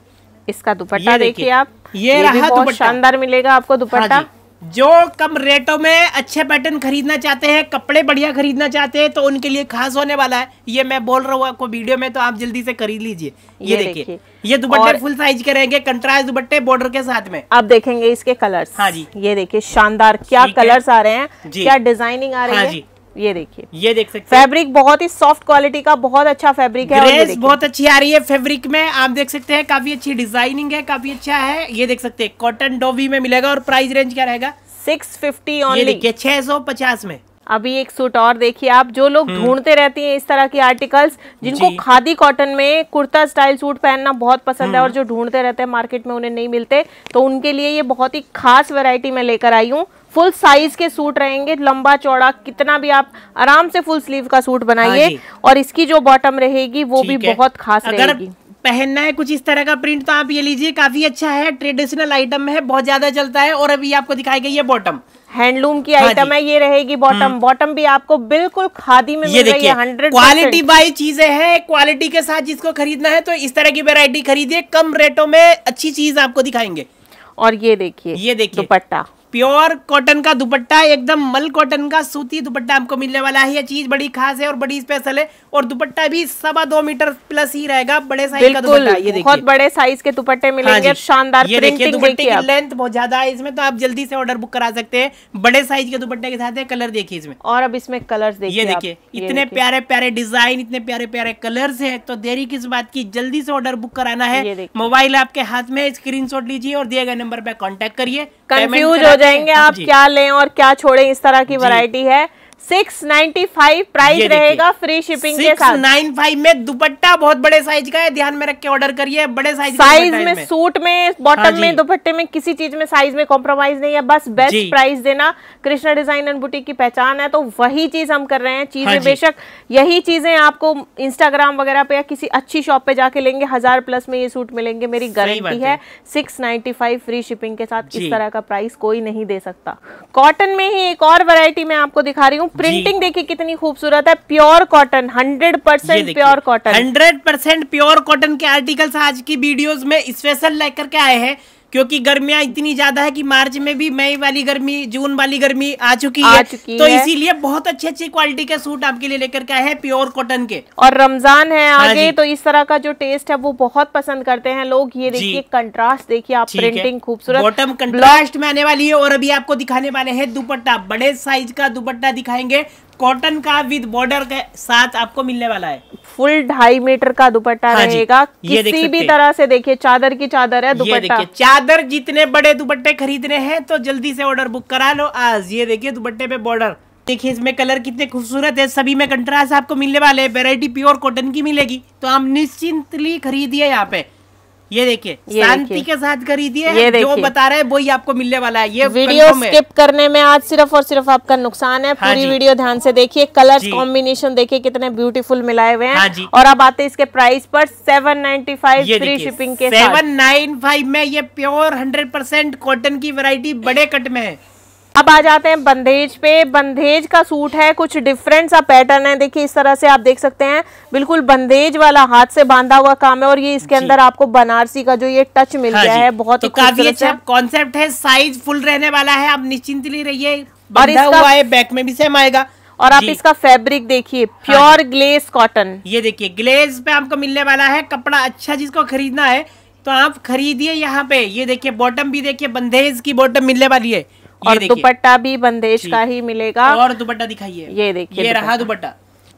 इसका दुपट्टा देखिए आप ये, ये रहा दुपट्टा शानदार मिलेगा आपको हाँ दुपट्टा हाँ जो कम रेटों में अच्छे पैटर्न खरीदना चाहते हैं कपड़े बढ़िया खरीदना चाहते हैं तो उनके लिए खास होने वाला है ये मैं बोल रहा हूँ आपको वीडियो में तो आप जल्दी से खरीद लीजिए ये, ये देखिए ये दुपट्टे और... फुल साइज के रहेंगे कंट्रास्ट दुपट्टे बॉर्डर के साथ में आप देखेंगे इसके कलर्स हाँ जी ये देखिए शानदार क्या कलर्स आ रहे हैं क्या डिजाइनिंग आ रही हाँ है ये देखिए ये देख सकते हैं फैब्रिक बहुत ही सॉफ्ट क्वालिटी का बहुत अच्छा फैब्रिक है ड्रेस बहुत अच्छी आ रही है फैब्रिक में आप देख सकते हैं काफी अच्छी डिजाइनिंग है काफी अच्छा है ये देख सकते हैं कॉटन डोवी में मिलेगा और प्राइस रेंज क्या रहेगा सिक्स फिफ्टी ऑनली छह सौ पचास में अभी एक सूट और देखिए आप जो लोग हम्म। ढूंढते रहते हैं इस तरह की आर्टिकल्स जिनको खादी कॉटन में कुर्ता स्टाइल सूट पहनना बहुत पसंद है और हम्म। जो ढूंढते रहते हैं मार्केट में उन्हें नहीं मिलते तो उनके लिए ये बहुत ही खास वैरायटी मैं लेकर आई हूँ फुल साइज के सूट रहेंगे लंबा चौड़ा कितना भी आप आराम से फुल स्लीव का सूट बनाइए हाँ और इसकी जो बॉटम रहेगी वो भी बहुत खास रहेगी पहनना है कुछ इस तरह का प्रिंट तो आप ये लीजिए काफी अच्छा है ट्रेडिशनल आइटम है बहुत ज्यादा चलता है और अभी आपको दिखाई गई है बॉटम हैंडलूम की आइटम हाँ है ये रहेगी बॉटम हम्म। बॉटम भी आपको बिल्कुल खादी में ये मिल रही है हंड्रेड क्वालिटी बाई चीजें हैं क्वालिटी के साथ जिसको खरीदना है तो इस तरह की वेरायटी खरीदिए कम रेटों में अच्छी चीज आपको दिखाएंगे और ये देखिए ये देखिए दुपट्टा प्योर कॉटन का दुपट्टा एकदम मल कॉटन का सूती दुपट्टा हमको मिलने वाला है ये चीज बड़ी खास है और बड़ी स्पेशल है और दुपट्टा भी सवा दो मीटर प्लस ही रहेगा बड़े साइज का दुपट्टा ये बहुत बड़े साइज के दुपट्टे हाँ मिलेंगे हाँ शानदार ये देखिए दुपट्टे की लेंथ बहुत ज्यादा है इसमें तो आप जल्दी से ऑर्डर बुक करा सकते हैं बड़े साइज के दुपट्टे के साथ कलर देखिए इसमें और अब इसमें कलर देखिए ये देखिए इतने प्यारे प्यारे डिजाइन इतने प्यारे प्यारे कलर है तो देरी किस बात की जल्दी से ऑर्डर बुक कराना है मोबाइल आपके हाथ में स्क्रीन लीजिए और दिए गए नंबर पर कॉन्टेक्ट करिए कंफ्यूज हो जाएंगे हाँ आप क्या लें और क्या छोड़ें इस तरह की वैरायटी है सिक्स नाइन्टी फाइव प्राइस रहेगा फ्री शिपिंग के साथ नाइन फाइव में दुपट्टा बहुत बड़े साइज का है ध्यान में रख के ऑर्डर करिए बड़े साइज साइज में, सूट में बॉटम हाँ में दुपट्टे में किसी चीज में साइज में कॉम्प्रोमाइज नहीं है बस बेस्ट प्राइस देना कृष्णा डिजाइन एंड बुटीक की पहचान है तो वही चीज हम कर रहे हैं चीजें हाँ बेशक यही चीजें आपको इंस्टाग्राम वगैरह पे या किसी अच्छी शॉप पे जाके लेंगे हजार प्लस में ये सूट मिलेंगे मेरी गारंटी है six ninety five free shipping के साथ इस तरह का प्राइस कोई नहीं दे सकता कॉटन में ही एक और वैरायटी मैं आपको दिखा रही हूँ प्रिंटिंग देखिए कितनी खूबसूरत है pure cotton hundred percent pure cotton hundred percent pure cotton के आर्टिकल्स आज की वीडियोस में स्पेशल लेकर के आए हैं क्योंकि गर्मियाँ इतनी ज्यादा है कि मार्च में भी मई वाली गर्मी जून वाली गर्मी आ चुकी आ है चुकी तो इसीलिए बहुत अच्छी अच्छी क्वालिटी के सूट आपके लिए लेकर के आए हैं प्योर कॉटन के और रमजान है हाँ आगे तो इस तरह का जो टेस्ट है वो बहुत पसंद करते हैं लोग ये देखिए कंट्रास्ट देखिए आप प्रिंटिंग खूबसूरत बॉटम कंट्रास्ट में आने वाली है और अभी आपको दिखाने वाले हैं दुपट्टा बड़े साइज का दुपट्टा दिखाएंगे कॉटन का विद बॉर्डर के साथ आपको मिलने वाला है फुल ढाई मीटर का दुपट्टा हाँ रहेगा किसी भी तरह से देखिए चादर की चादर है दुपट्टा चादर जितने बड़े दुपट्टे खरीदने हैं तो जल्दी से ऑर्डर बुक करा लो आज ये देखिए दुपट्टे पे बॉर्डर देखिए इसमें कलर कितने खूबसूरत है सभी में कंट्रास्ट आपको मिलने वाले वेरायटी प्योर कॉटन की मिलेगी तो आप निश्चिंतली खरीदिए यहाँ पे ये देखिए शांति के साथ खरीदिए जो बता रहे हैं वही आपको मिलने वाला है ये वीडियो स्किप करने में आज सिर्फ और सिर्फ आपका नुकसान है हाँ पूरी वीडियो ध्यान से देखिए कलर कॉम्बिनेशन देखिए कितने ब्यूटीफुल मिलाए हुए हैं हाँ और अब आते इसके प्राइस पर seven ninety five free shipping के सेवन नाइन फाइव में ये प्योर हंड्रेड परसेंट कॉटन की वेरायटी बड़े कट में है अब आ जाते हैं बंदेज पे बंदेज का सूट है कुछ डिफरेंट सा पैटर्न है देखिए इस तरह से आप देख सकते हैं बिल्कुल बंदेज वाला हाथ से बांधा हुआ काम है और ये इसके अंदर आपको बनारसी का जो ये टच मिल हाँ गया है बहुत तो काफी अच्छा कॉन्सेप्ट है साइज फुल रहने वाला है आप निश्चिंत रहिए और हुआ है बैक में भी सेम आएगा और आप इसका फैब्रिक देखिए प्योर हाँ ग्लेस कॉटन ये देखिए ग्लेस पे आपको मिलने वाला है कपड़ा अच्छा जिसको खरीदना है तो आप खरीदिए यहाँ पे ये देखिए बॉटम भी देखिए बंदेज की बॉटम मिलने वाली है और दुपट्टा भी बंदेज का ही मिलेगा और दुपट्टा दिखाइए ये देखिए ये रहा दुपट्टा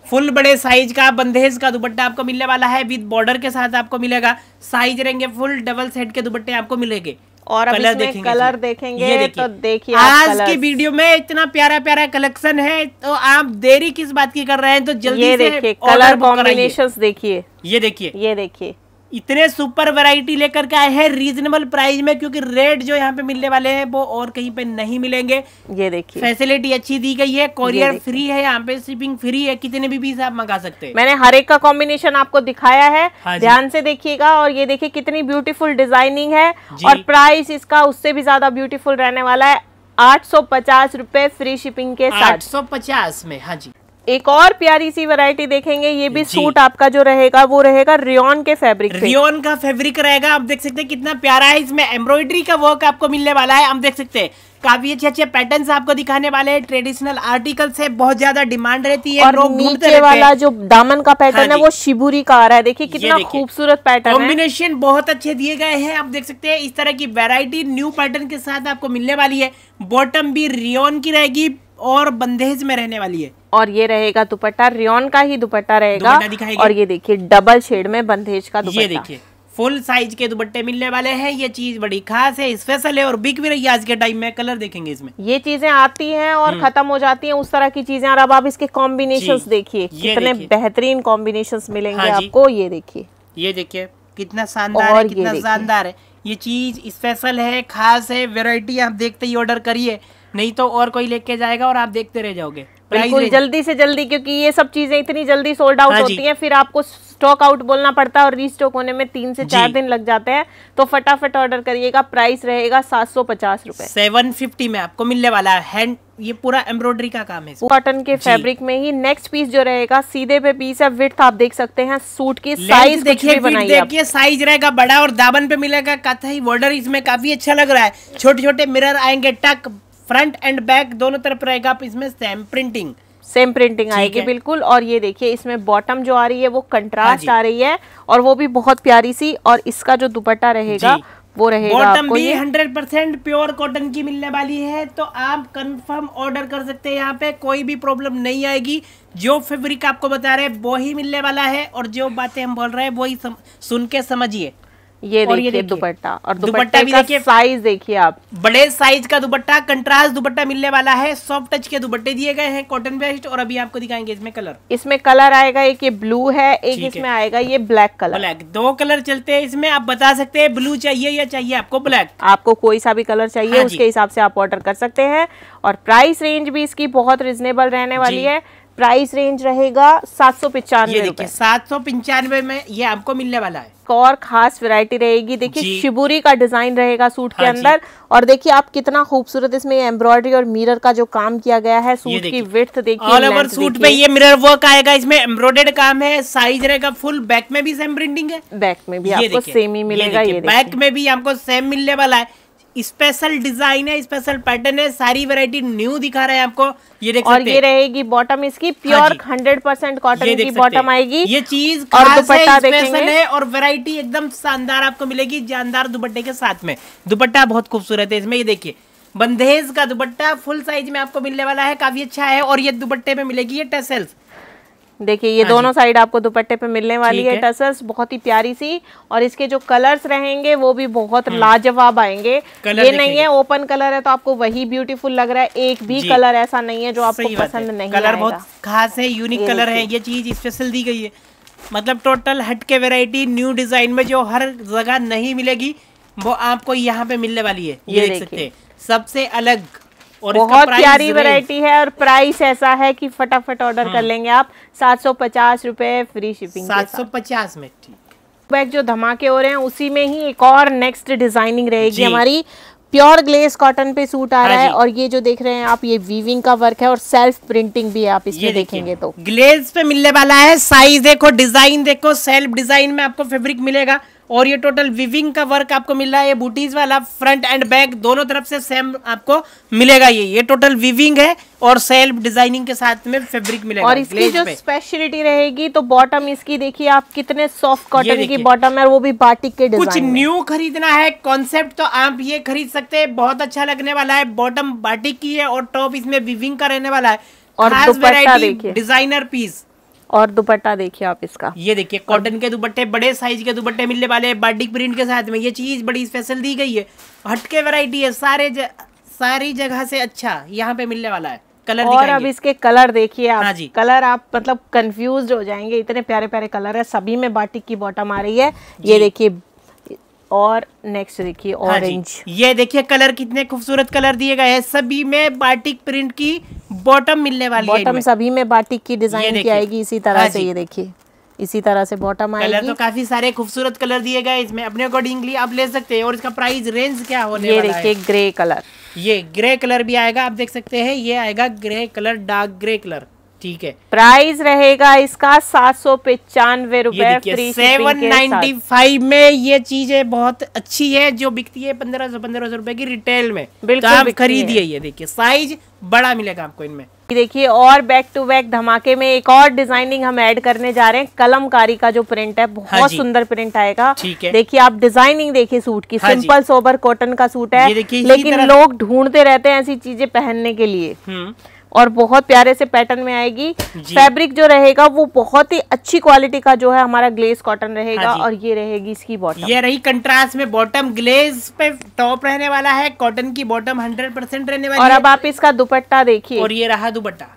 फुल बड़े साइज का बंदेज का दुपट्टा आपको मिलने वाला है विद बॉर्डर के साथ आपको मिलेगा साइज रहेंगे फुल डबल सेट के दुपट्टे आपको मिलेंगे और कलर देखेंगे कलर देखेंगे तो देखिए आज की वीडियो में इतना प्यारा प्यारा कलेक्शन है तो आप देरी किस बात की कर रहे हैं तो जल्दी देखिए कलर कॉम्बिनेशन देखिए ये देखिए ये देखिए इतने सुपर वैरायटी लेकर के आए हैं रीजनेबल प्राइस में क्योंकि रेट जो यहाँ पे मिलने वाले हैं वो और कहीं पे नहीं मिलेंगे ये देखिए फैसिलिटी अच्छी दी गई है कॉरियर फ्री है यहाँ पे शिपिंग फ्री है कितने भी पीस आप मंगा सकते हैं मैंने हर एक का कॉम्बिनेशन आपको दिखाया है हाँ ध्यान से देखिएगा और ये देखिए कितनी ब्यूटीफुल डिजाइनिंग है और प्राइस इसका उससे भी ज्यादा ब्यूटीफुल रहने वाला है आठ सौ पचास रूपए फ्री शिपिंग के साथ आठ सौ पचास में हाँ जी एक और प्यारी सी वैरायटी देखेंगे ये भी सूट आपका जो रहेगा वो रहेगा रियोन के फैब्रिक रियोन का फैब्रिक रहेगा आप देख सकते हैं कितना प्यारा है इसमें एम्ब्रॉयडरी का वर्क आपको मिलने वाला है आप देख सकते हैं काफी अच्छे अच्छे पैटर्न आपको दिखाने वाले हैं ट्रेडिशनल आर्टिकल से बहुत ज्यादा डिमांड रहती है और नीचे वाला जो दामन का पैटर्न हाँ है वो शिबुरी का आ रहा है देखिए कितना खूबसूरत पैटर्न कॉम्बिनेशन बहुत अच्छे दिए गए हैं आप देख सकते हैं इस तरह की वैरायटी न्यू पैटर्न के साथ आपको मिलने वाली है बॉटम भी रियोन की रहेगी और बंदेज में रहने वाली है और ये रहेगा दुपट्टा रियोन का ही दुपट्टा रहेगा और ये देखिए डबल शेड में बंदेज का ये देखिए फुल साइज के दुपट्टे मिलने वाले हैं ये चीज बड़ी खास है स्पेशल है और बिक भी रही है आज के टाइम में कलर देखेंगे इसमें ये चीजें आती हैं और हम्म। खत्म हो जाती हैं उस तरह की चीजें और अब आप इसके कॉम्बिनेशन देखिए कितने बेहतरीन कॉम्बिनेशन मिलेंगे हाँ आपको ये देखिए ये देखिए कितना शानदार है कितना शानदार है ये चीज स्पेशल है खास है वेराइटी आप देखते ही ऑर्डर करिए नहीं तो और कोई लेके जाएगा और आप देखते रह जाओगे बिल्कुल जल्दी से जल्दी क्योंकि ये सब चीजें इतनी जल्दी सोल्ड आउट हाँ होती हैं फिर आपको स्टॉक आउट बोलना पड़ता है और रीस्टॉक होने में तीन से चार दिन लग जाते हैं तो फटाफट ऑर्डर करिएगा प्राइस रहेगा सात सौ पचास रूपए सेवन फिफ्टी में आपको मिलने वाला है ये पूरा एम्ब्रॉयडरी का काम है कॉटन के फैब्रिक में ही नेक्स्ट पीस जो रहेगा सीधे पे पीस है विथ आप देख सकते हैं सूट की साइज देखिए देखिए साइज रहेगा बड़ा और दाबन पे मिलेगा कथा ही बॉर्डर इसमें काफी अच्छा लग रहा है छोटे छोटे मिरर आएंगे टक फ्रंट एंड बैक दोनों तरफ रहेगा इसमें सेम प्रिंटिंग सेम प्रिंटिंग आएगी बिल्कुल और ये देखिए इसमें बॉटम जो आ रही है वो कंट्रास्ट हाँ आ रही है और वो भी बहुत प्यारी सी और इसका जो दुपट्टा रहेगा वो रहेगा बॉटम भी हंड्रेड परसेंट प्योर कॉटन की मिलने वाली है तो आप कंफर्म ऑर्डर कर सकते हैं यहाँ पे कोई भी प्रॉब्लम नहीं आएगी जो फेब्रिक आपको बता रहे हैं वो ही मिलने वाला है और जो बातें हम बोल रहे हैं वही सुन के समझिए ये देखिए दुपट्टा और दुपट्टा भी देखिए साइज देखिए आप बड़े साइज का दुपट्टा कंट्रास्ट दुपट्टा मिलने वाला है सॉफ्ट टच के दुपट्टे दिए गए हैं कॉटन बेस्ट और अभी आपको दिखाएंगे इसमें कलर इसमें कलर आएगा एक ये ब्लू है एक इसमें आएगा ये ब्लैक कलर ब्लैक दो कलर चलते हैं इसमें आप बता सकते हैं ब्लू चाहिए या चाहिए आपको ब्लैक आपको कोई सा भी कलर चाहिए हाँ उसके हिसाब से आप ऑर्डर कर सकते हैं और प्राइस रेंज भी इसकी बहुत रिजनेबल रहने वाली है प्राइस रेंज रहेगा सात सौ पिचानवे देखिए सात सौ पंचानवे में ये आपको मिलने वाला है और खास वैरायटी रहेगी देखिए शिबूरी का डिजाइन रहेगा सूट हाँ के अंदर और देखिए आप कितना खूबसूरत इसमें एम्ब्रॉयडरी और मिरर का जो काम किया गया है सूट की विथ देखिए ऑल ओवर सूट में ये मिरर वर्क आएगा इसमें एम्ब्रॉयडर्ड काम है साइज रहेगा फुल बैक में भी सेम प्रिंटिंग है बैक में भी आपको सेम ही मिलेगा ये बैक में भी आपको सेम मिलने वाला है स्पेशल डिजाइन है स्पेशल पैटर्न है सारी वेरायटी न्यू दिखा रहे हैं आपको ये देख और ये रहेगी बॉटम इसकी प्योर हंड्रेड परसेंट कॉटन की बॉटम आएगी ये चीज स्पेशल है और वेरायटी एकदम शानदार आपको मिलेगी जानदार दुपट्टे के साथ में दुपट्टा बहुत खूबसूरत है इसमें ये देखिए बंदेज का दुपट्टा फुल साइज में आपको मिलने वाला है काफी अच्छा है और ये दुपट्टे में मिलेगी ये टेसल्स देखिए ये हाँ दोनों साइड आपको दुपट्टे पे मिलने वाली है टसल्स बहुत ही प्यारी सी और इसके जो कलर्स रहेंगे वो भी बहुत हम्म। लाजवाब आएंगे ये नहीं है ओपन कलर है तो आपको वही ब्यूटीफुल लग रहा है एक भी कलर ऐसा नहीं है जो आपको पसंद नहीं कलर बहुत खास है यूनिक कलर है ये चीज स्पेशल दी गई है मतलब टोटल हटके वेराइटी न्यू डिजाइन में जो हर जगह नहीं मिलेगी वो आपको यहाँ पे मिलने वाली है ये देख सकते हैं सबसे अलग और बहुत प्यारी वैरायटी है और प्राइस ऐसा है कि फटाफट ऑर्डर हाँ। कर लेंगे आप सात सौ पचास रूपए फ्री शिपिंग सात सौ पचास में ठीक बैग जो धमाके हो रहे हैं उसी में ही एक और नेक्स्ट डिजाइनिंग रहेगी हमारी प्योर ग्लेस कॉटन पे सूट आ हाँ रहा है और ये जो देख रहे हैं आप ये वीविंग का वर्क है और सेल्फ प्रिंटिंग भी है आप इसमें देखेंगे तो ग्लेस पे मिलने वाला है साइज देखो डिजाइन देखो सेल्फ डिजाइन में आपको फेब्रिक मिलेगा और ये टोटल विविंग का वर्क आपको मिल रहा है ये बूटीज वाला फ्रंट एंड बैक दोनों तरफ से सेम आपको मिलेगा ये ये टोटल विविंग है और सेल्फ डिजाइनिंग के साथ में फैब्रिक मिलेगा और इसकी जो स्पेशलिटी रहेगी तो बॉटम इसकी देखिए आप कितने सॉफ्ट कॉटन की बॉटम है वो भी बाटिक के कुछ न्यू खरीदना है कॉन्सेप्ट तो आप ये खरीद सकते हैं बहुत अच्छा लगने वाला है बॉटम बाटिक की है और टॉप इसमें विविंग का रहने वाला है और डिजाइनर पीस और दुपट्टा देखिए आप इसका ये देखिए कॉटन के दुपट्टे बड़े साइज के दुपट्टे मिलने वाले हैं बाटिक प्रिंट के साथ में ये चीज बड़ी स्पेशल दी गई है हटके वैरायटी है सारे ज, सारी जगह से अच्छा यहाँ पे मिलने वाला है कलर और अब इसके कलर देखिए आप हाँ जी कलर आप मतलब कंफ्यूज हो जाएंगे इतने प्यारे प्यारे कलर है सभी में बाटिक की बॉटम आ रही है ये देखिए और नेक्स्ट देखिए ऑरेंज हाँ ये देखिए कलर कितने खूबसूरत कलर दिए गए हैं सभी में बाटिक प्रिंट की बॉटम मिलने वाली बॉटम है सभी में बाटिक की डिजाइन की आएगी इसी तरह हाँ से ये देखिए इसी तरह से बॉटम आएगी कलर तो काफी सारे खूबसूरत कलर दिए गए इसमें अपने अकॉर्डिंगली आप ले सकते हैं और इसका प्राइस रेंज क्या होने ये देखिए ग्रे कलर ये ग्रे कलर भी आएगा आप देख सकते हैं ये आएगा grey colour dark grey colour ठीक है प्राइस रहेगा इसका सात सौ पचानवे रूपए सेवन नाइन्टी फाइव में ये चीज है बहुत अच्छी है जो बिकती है पंद्रह सौ पंद्रह सौ रूपए की रिटेल में तो बिल्कुल खरीदिए ये देखिए साइज बड़ा मिलेगा आपको इनमें देखिए और बैक टू बैक धमाके में एक और डिजाइनिंग हम ऐड करने जा रहे हैं कलमकारी का जो प्रिंट है हाँ बहुत हाँ सुंदर प्रिंट आएगा देखिए आप डिजाइनिंग देखिए सूट की हाँ सिंपल सोबर कॉटन का सूट है लेकिन लोग ढूंढते रहते हैं ऐसी चीजें पहनने के लिए हम्म। और बहुत प्यारे से पैटर्न में आएगी फैब्रिक जो रहेगा वो बहुत ही अच्छी क्वालिटी का जो है हमारा ग्लेस कॉटन रहेगा हाँ और ये रहेगी इसकी बॉटम ये रही कंट्रास्ट में बॉटम ग्लेज पे टॉप रहने वाला है कॉटन की बॉटम हंड्रेड परसेंट रहने वाली और अब आप इसका दुपट्टा देखिए और ये रहा दुपट्टा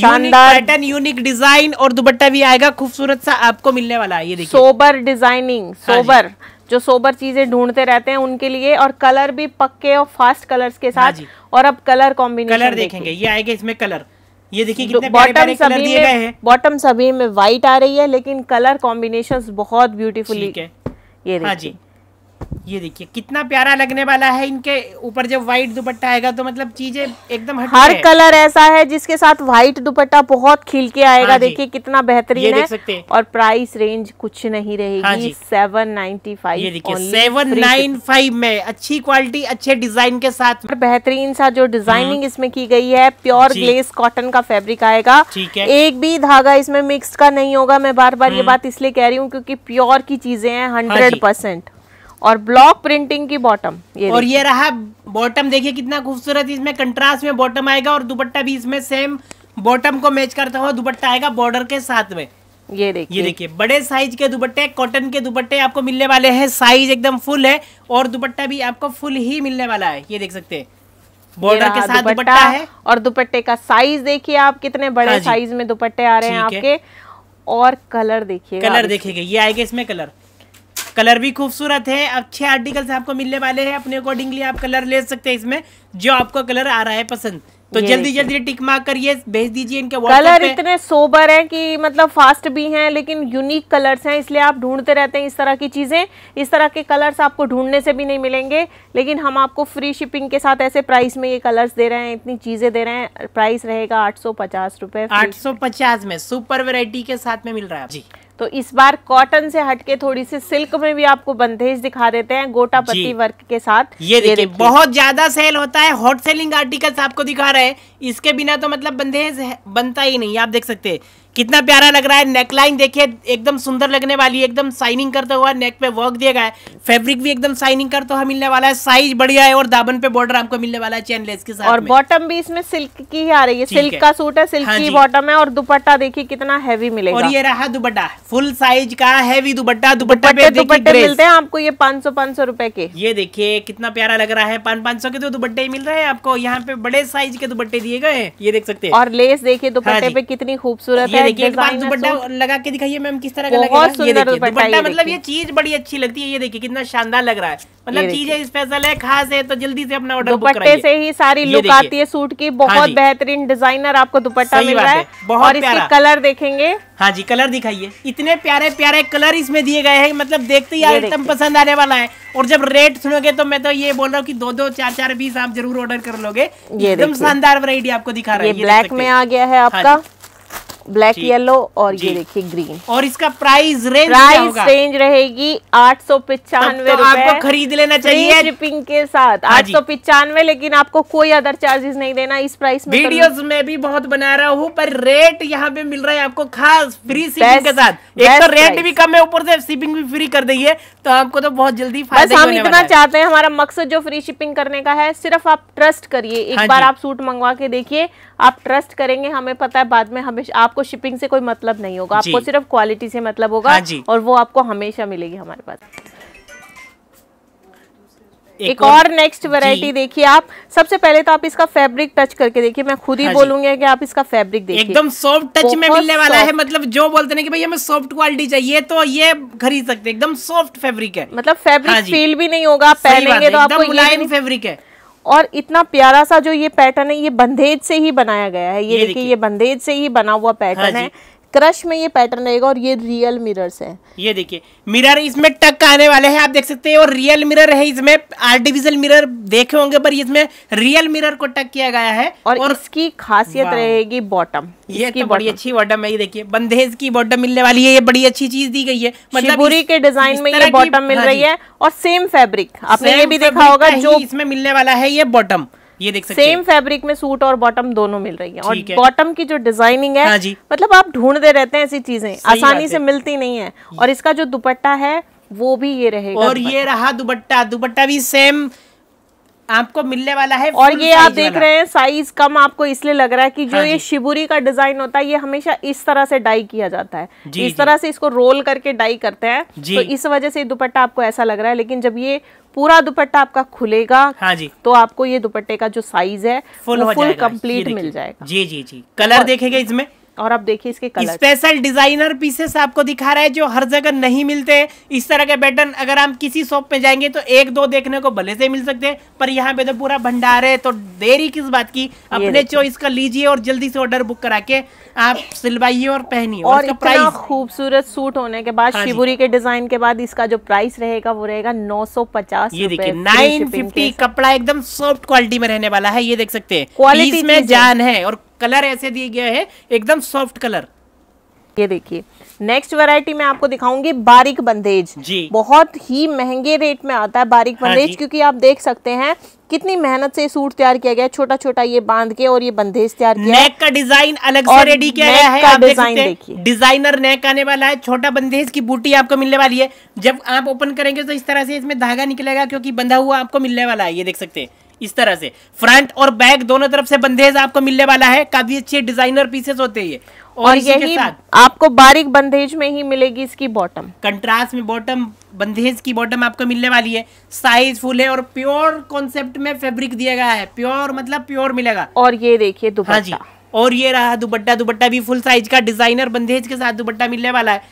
शानदार पैटर्न यूनिक डिजाइन और दुपट्टा भी आएगा खूबसूरत सा आपको मिलने वाला है ये देखिए सोबर डिजाइनिंग सोबर हाँ जो सोबर चीज़ें ढूंढते रहते हैं उनके लिए और कलर भी पक्के और फास्ट कलर्स के साथ हाँ और अब कलर कॉम्बिनेशन कलर देखेंगे ये आएगा इसमें कलर ये देखिए कितने बॉटम सभी में बॉटम सभी में व्हाइट आ रही है लेकिन कलर कॉम्बिनेशन बहुत ब्यूटीफुली ये हाँ ये देखिए कितना प्यारा लगने वाला है इनके ऊपर जब व्हाइट दुपट्टा आएगा तो मतलब चीजें एकदम हर कलर ऐसा है जिसके साथ व्हाइट दुपट्टा बहुत खिल के आएगा हाँ देखिए कितना बेहतरीन है और प्राइस रेंज कुछ नहीं रहेगी सेवन नाइन्टी फाइव ये देखिए सेवन नाइन फाइव में अच्छी क्वालिटी अच्छे डिजाइन के साथ बेहतरीन सा जो डिजाइनिंग हाँ। इसमें की गई है प्योर ग्लेस कॉटन का फेब्रिक आएगा एक भी धागा इसमें मिक्स का नहीं होगा मैं बार बार ये हाँ। बात इसलिए कह रही हूँ क्योंकि प्योर की चीजें हैं हंड्रेड हाँ परसेंट और ब्लॉक प्रिंटिंग की बॉटम ये और ये रहा बॉटम देखिए कितना खूबसूरत इसमें कंट्रास्ट में बॉटम आएगा और दुपट्टा भी इसमें सेम बॉटम को मैच करता हुआ दुपट्टा आएगा बॉर्डर के साथ में ये देखिए ये देखिए बड़े साइज के दुपट्टे कॉटन के दुपट्टे आपको मिलने वाले हैं साइज एकदम फुल है और दुपट्टा भी आपको फुल ही मिलने वाला है ये देख सकते हैं बॉर्डर के साथ दुपट्टा है और दुपट्टे का साइज देखिए आप कितने बड़े साइज हाँ में दुपट्टे आ रहे हैं आपके और कलर देखिए कलर देखेंगे ये आएगा इसमें कलर कलर भी खूबसूरत है अच्छे आर्टिकल्स आपको मिलने वाले हैं अपने अकॉर्डिंगली आप कलर ले सकते हैं इसमें जो आपको कलर आ रहा है पसंद तो जल्दी जल्दी टिक मार्क करिए भेज दीजिए इनके कलर इतने सोबर हैं कि मतलब फास्ट भी हैं लेकिन यूनिक कलर्स हैं इसलिए आप ढूंढते रहते हैं इस तरह की चीज़ें इस तरह के कलर्स आपको ढूंढने से भी नहीं मिलेंगे लेकिन हम आपको फ्री शिपिंग के साथ ऐसे प्राइस में ये कलर्स दे रहे हैं इतनी चीज़ें दे रहे हैं प्राइस रहेगा आठ सौ में सुपर वेरायटी के साथ में मिल रहा है तो इस बार कॉटन से हटके थोड़ी सी सिल्क में भी आपको बंदेज दिखा देते हैं गोटा पत्ती वर्क के साथ ये देखिए बहुत ज्यादा सेल होता है हॉट सेलिंग आर्टिकल्स आपको दिखा रहे हैं इसके बिना तो मतलब बंदेज बनता ही नहीं आप देख सकते हैं कितना प्यारा लग रहा है नेकलाइन देखिए एकदम सुंदर लगने वाली है एकदम साइनिंग करता हुआ नेक पे वर्क दिया गया है फैब्रिक भी एकदम साइनिंग करता हुआ मिलने वाला है साइज बढ़िया है और दाबन पे बॉर्डर आपको मिलने वाला है चेनलेस के साथ और बॉटम भी इसमें सिल्क की ही आ रही है सिल्क का सूट है सिल्क हाँ की बॉटम है और दुपट्टा देखिए कितना हैवी मिलेगा और ये रहा दुपट्टा फुल साइज का हैवी दुपट्टा दुपट्टा पे दुपट्टे मिलते हैं आपको ये पाँच सौ पांच सौ रुपए के ये देखिए कितना प्यारा लग रहा है पाँच पाँच सौ के तो दुपट्टे मिल रहे हैं आपको यहाँ पे बड़े साइज के दुपट्टे दिए गए ये देख सकते हैं और लेस देखिए हाँ दुपट्टे पे कितनी खूबसूरत है देखिए एक बार दुपट्टा लगा के दिखाइए मैम किस तरह का लगेगा ये दुपट्टा मतलब ये चीज बड़ी अच्छी लगती है ये देखिए कितना शानदार लग रहा है मतलब चीज है स्पेशल है खास है तो जल्दी से अपना ऑर्डर दुपट्टे से ही सारी लुक आती है सूट की बहुत हाँ बेहतरीन डिजाइनर आपको दुपट्टा मिल रहा है बहुत इसके कलर देखेंगे हाँ जी कलर दिखाइए इतने प्यारे प्यारे कलर इसमें दिए गए हैं मतलब देखते ही यार एकदम पसंद आने वाला है और जब रेट सुनोगे तो मैं तो ये बोल रहा हूँ कि दो दो चार चार बीस आप जरूर ऑर्डर कर लोगे एकदम शानदार वरायटी आपको दिखा रहा है ब्लैक में आ गया है हाँ आपका ब्लैक येलो और ये देखिए ग्रीन और इसका प्राइस रेंज प्राइस रेंज रहेगी आठ सौ पिचानवे तो आपको खरीद लेना चाहिए शिपिंग के साथ हाँ आठ सौ पिचानवे लेकिन आपको कोई अदर चार्जेस नहीं देना इस प्राइस में वीडियोस तो में भी बहुत बना रहा हूँ पर रेट यहाँ पे मिल रहा है आपको खास फ्री शिपिंग के साथ एक तो रेट भी कम है ऊपर से शिपिंग भी फ्री कर दी है तो आपको तो बहुत जल्दी हम इतना चाहते हैं हमारा मकसद जो फ्री शिपिंग करने का है सिर्फ आप ट्रस्ट करिए एक हाँ बार आप सूट मंगवा के देखिए आप ट्रस्ट करेंगे हमें पता है बाद में हमेशा आपको शिपिंग से कोई मतलब नहीं होगा आपको सिर्फ क्वालिटी से मतलब होगा हाँ और वो आपको हमेशा मिलेगी हमारे पास एक, एक और नेक्स्ट वैरायटी देखिए आप सबसे पहले तो आप इसका फैब्रिक टच करके देखिए मैं खुद ही हाँ कि आप इसका फैब्रिक देखिए एकदम सॉफ्ट टच में मिलने वाला है मतलब जो बोलते हैं कि भैया हमें सॉफ्ट क्वालिटी चाहिए तो ये खरीद सकते हैं एकदम सॉफ्ट फैब्रिक है मतलब फैब्रिक हाँ फील भी नहीं होगा आप पहनेंगे तो आपको फैब्रिक है और इतना प्यारा सा जो ये पैटर्न है ये बंधेज से ही बनाया गया है ये देखिए ये बंधेज से ही बना हुआ पैटर्न हाँ है क्रश में ये पैटर्न रहेगा और ये रियल मिरर्स है ये देखिए मिरर इसमें टक आने वाले हैं आप देख सकते हैं और रियल मिरर है इसमें आर्टिफिशियल मिरर देखे होंगे पर इसमें रियल मिरर को टक किया गया है और, और इसकी खासियत रहेगी बॉटम ये तो बड़ी अच्छी बॉटम है ये देखिए बंदेज की बॉटम मिलने वाली है ये बड़ी अच्छी चीज दी गई है मतलब पूरी के डिजाइन में ये बॉटम मिल हाँ रही है और सेम फेब्रिक आपने ये भी देखा होगा जो इसमें मिलने वाला है ये बॉटम ये देख सकते सेम फैब्रिक में सूट और बॉटम दोनों मिल रही है और बॉटम की जो डिजाइनिंग है हाँ जी। मतलब आप ढूंढते रहते हैं ऐसी चीजें आसानी से मिलती नहीं है और इसका जो दुपट्टा है वो भी ये रहेगा और ये रहा दुपट्टा दुपट्टा भी सेम आपको मिलने वाला है और ये आप देख रहे हैं साइज कम आपको इसलिए लग रहा है कि जो हाँ ये शिबुरी का डिजाइन होता है ये हमेशा इस तरह से डाई किया जाता है इस तरह से इसको रोल करके डाई करते हैं तो इस वजह से दुपट्टा आपको ऐसा लग रहा है लेकिन जब ये पूरा दुपट्टा आपका खुलेगा हाँ जी तो आपको ये दुपट्टे का जो साइज है फुल वो फुल कंप्लीट मिल जाएगा जी जी जी कलर देखेगा इसमें और आप देखिए इसके कलर स्पेशल डिजाइनर पीसेस आपको दिखा रहा है जो हर जगह नहीं मिलते इस तरह के बैटर्न अगर हम किसी शॉप में जाएंगे तो एक दो देखने को भले से मिल सकते हैं पर यहाँ पे तो पूरा भंडार है तो देरी किस बात की अपने चॉइस का लीजिए और जल्दी से ऑर्डर बुक करा के आप सिलवाइए और पहनिए और, प्राइस खूबसूरत सूट होने के बाद हाँ शिवरी के डिजाइन के बाद इसका जो प्राइस रहेगा वो रहेगा नौ सौ पचास ये देखिए नाइन फिफ्टी कपड़ा एकदम सॉफ्ट क्वालिटी में रहने वाला है ये देख सकते हैं क्वालिटी में जान है और कलर ऐसे दिए गए है एकदम सॉफ्ट कलर ये देखिए नेक्स्ट वैरायटी में आपको दिखाऊंगी बारीक बंदेज जी बहुत ही महंगे रेट में आता है बारीक हाँ बंदेज क्योंकि आप देख सकते हैं कितनी मेहनत से सूट तैयार किया गया छोटा छोटा ये बांध के और ये बंदेज तैयार किया नेक का डिजाइन अलग से रेडी किया गया है आप डिजाइन देखिए डिजाइनर नेक आने वाला है छोटा बंदेज की बूटी आपको मिलने वाली है जब आप ओपन करेंगे तो इस तरह से इसमें धागा निकलेगा क्योंकि बंधा हुआ आपको मिलने वाला है ये देख सकते हैं इस तरह से फ्रंट और बैक दोनों तरफ से बंदेज आपको मिलने वाला है काफी अच्छे डिजाइनर पीसेस होते हैं और, यही आपको बारीक बंदेज में ही मिलेगी इसकी बॉटम कंट्रास्ट में बॉटम बंदेज की बॉटम आपको मिलने वाली है साइज फुल है और प्योर कॉन्सेप्ट में फैब्रिक दिया गया है प्योर मतलब प्योर मिलेगा और ये देखिए दुपट्टा हाँ जी और ये रहा दुपट्टा दुपट्टा भी फुल साइज का डिजाइनर बंदेज के साथ दुपट्टा मिलने वाला है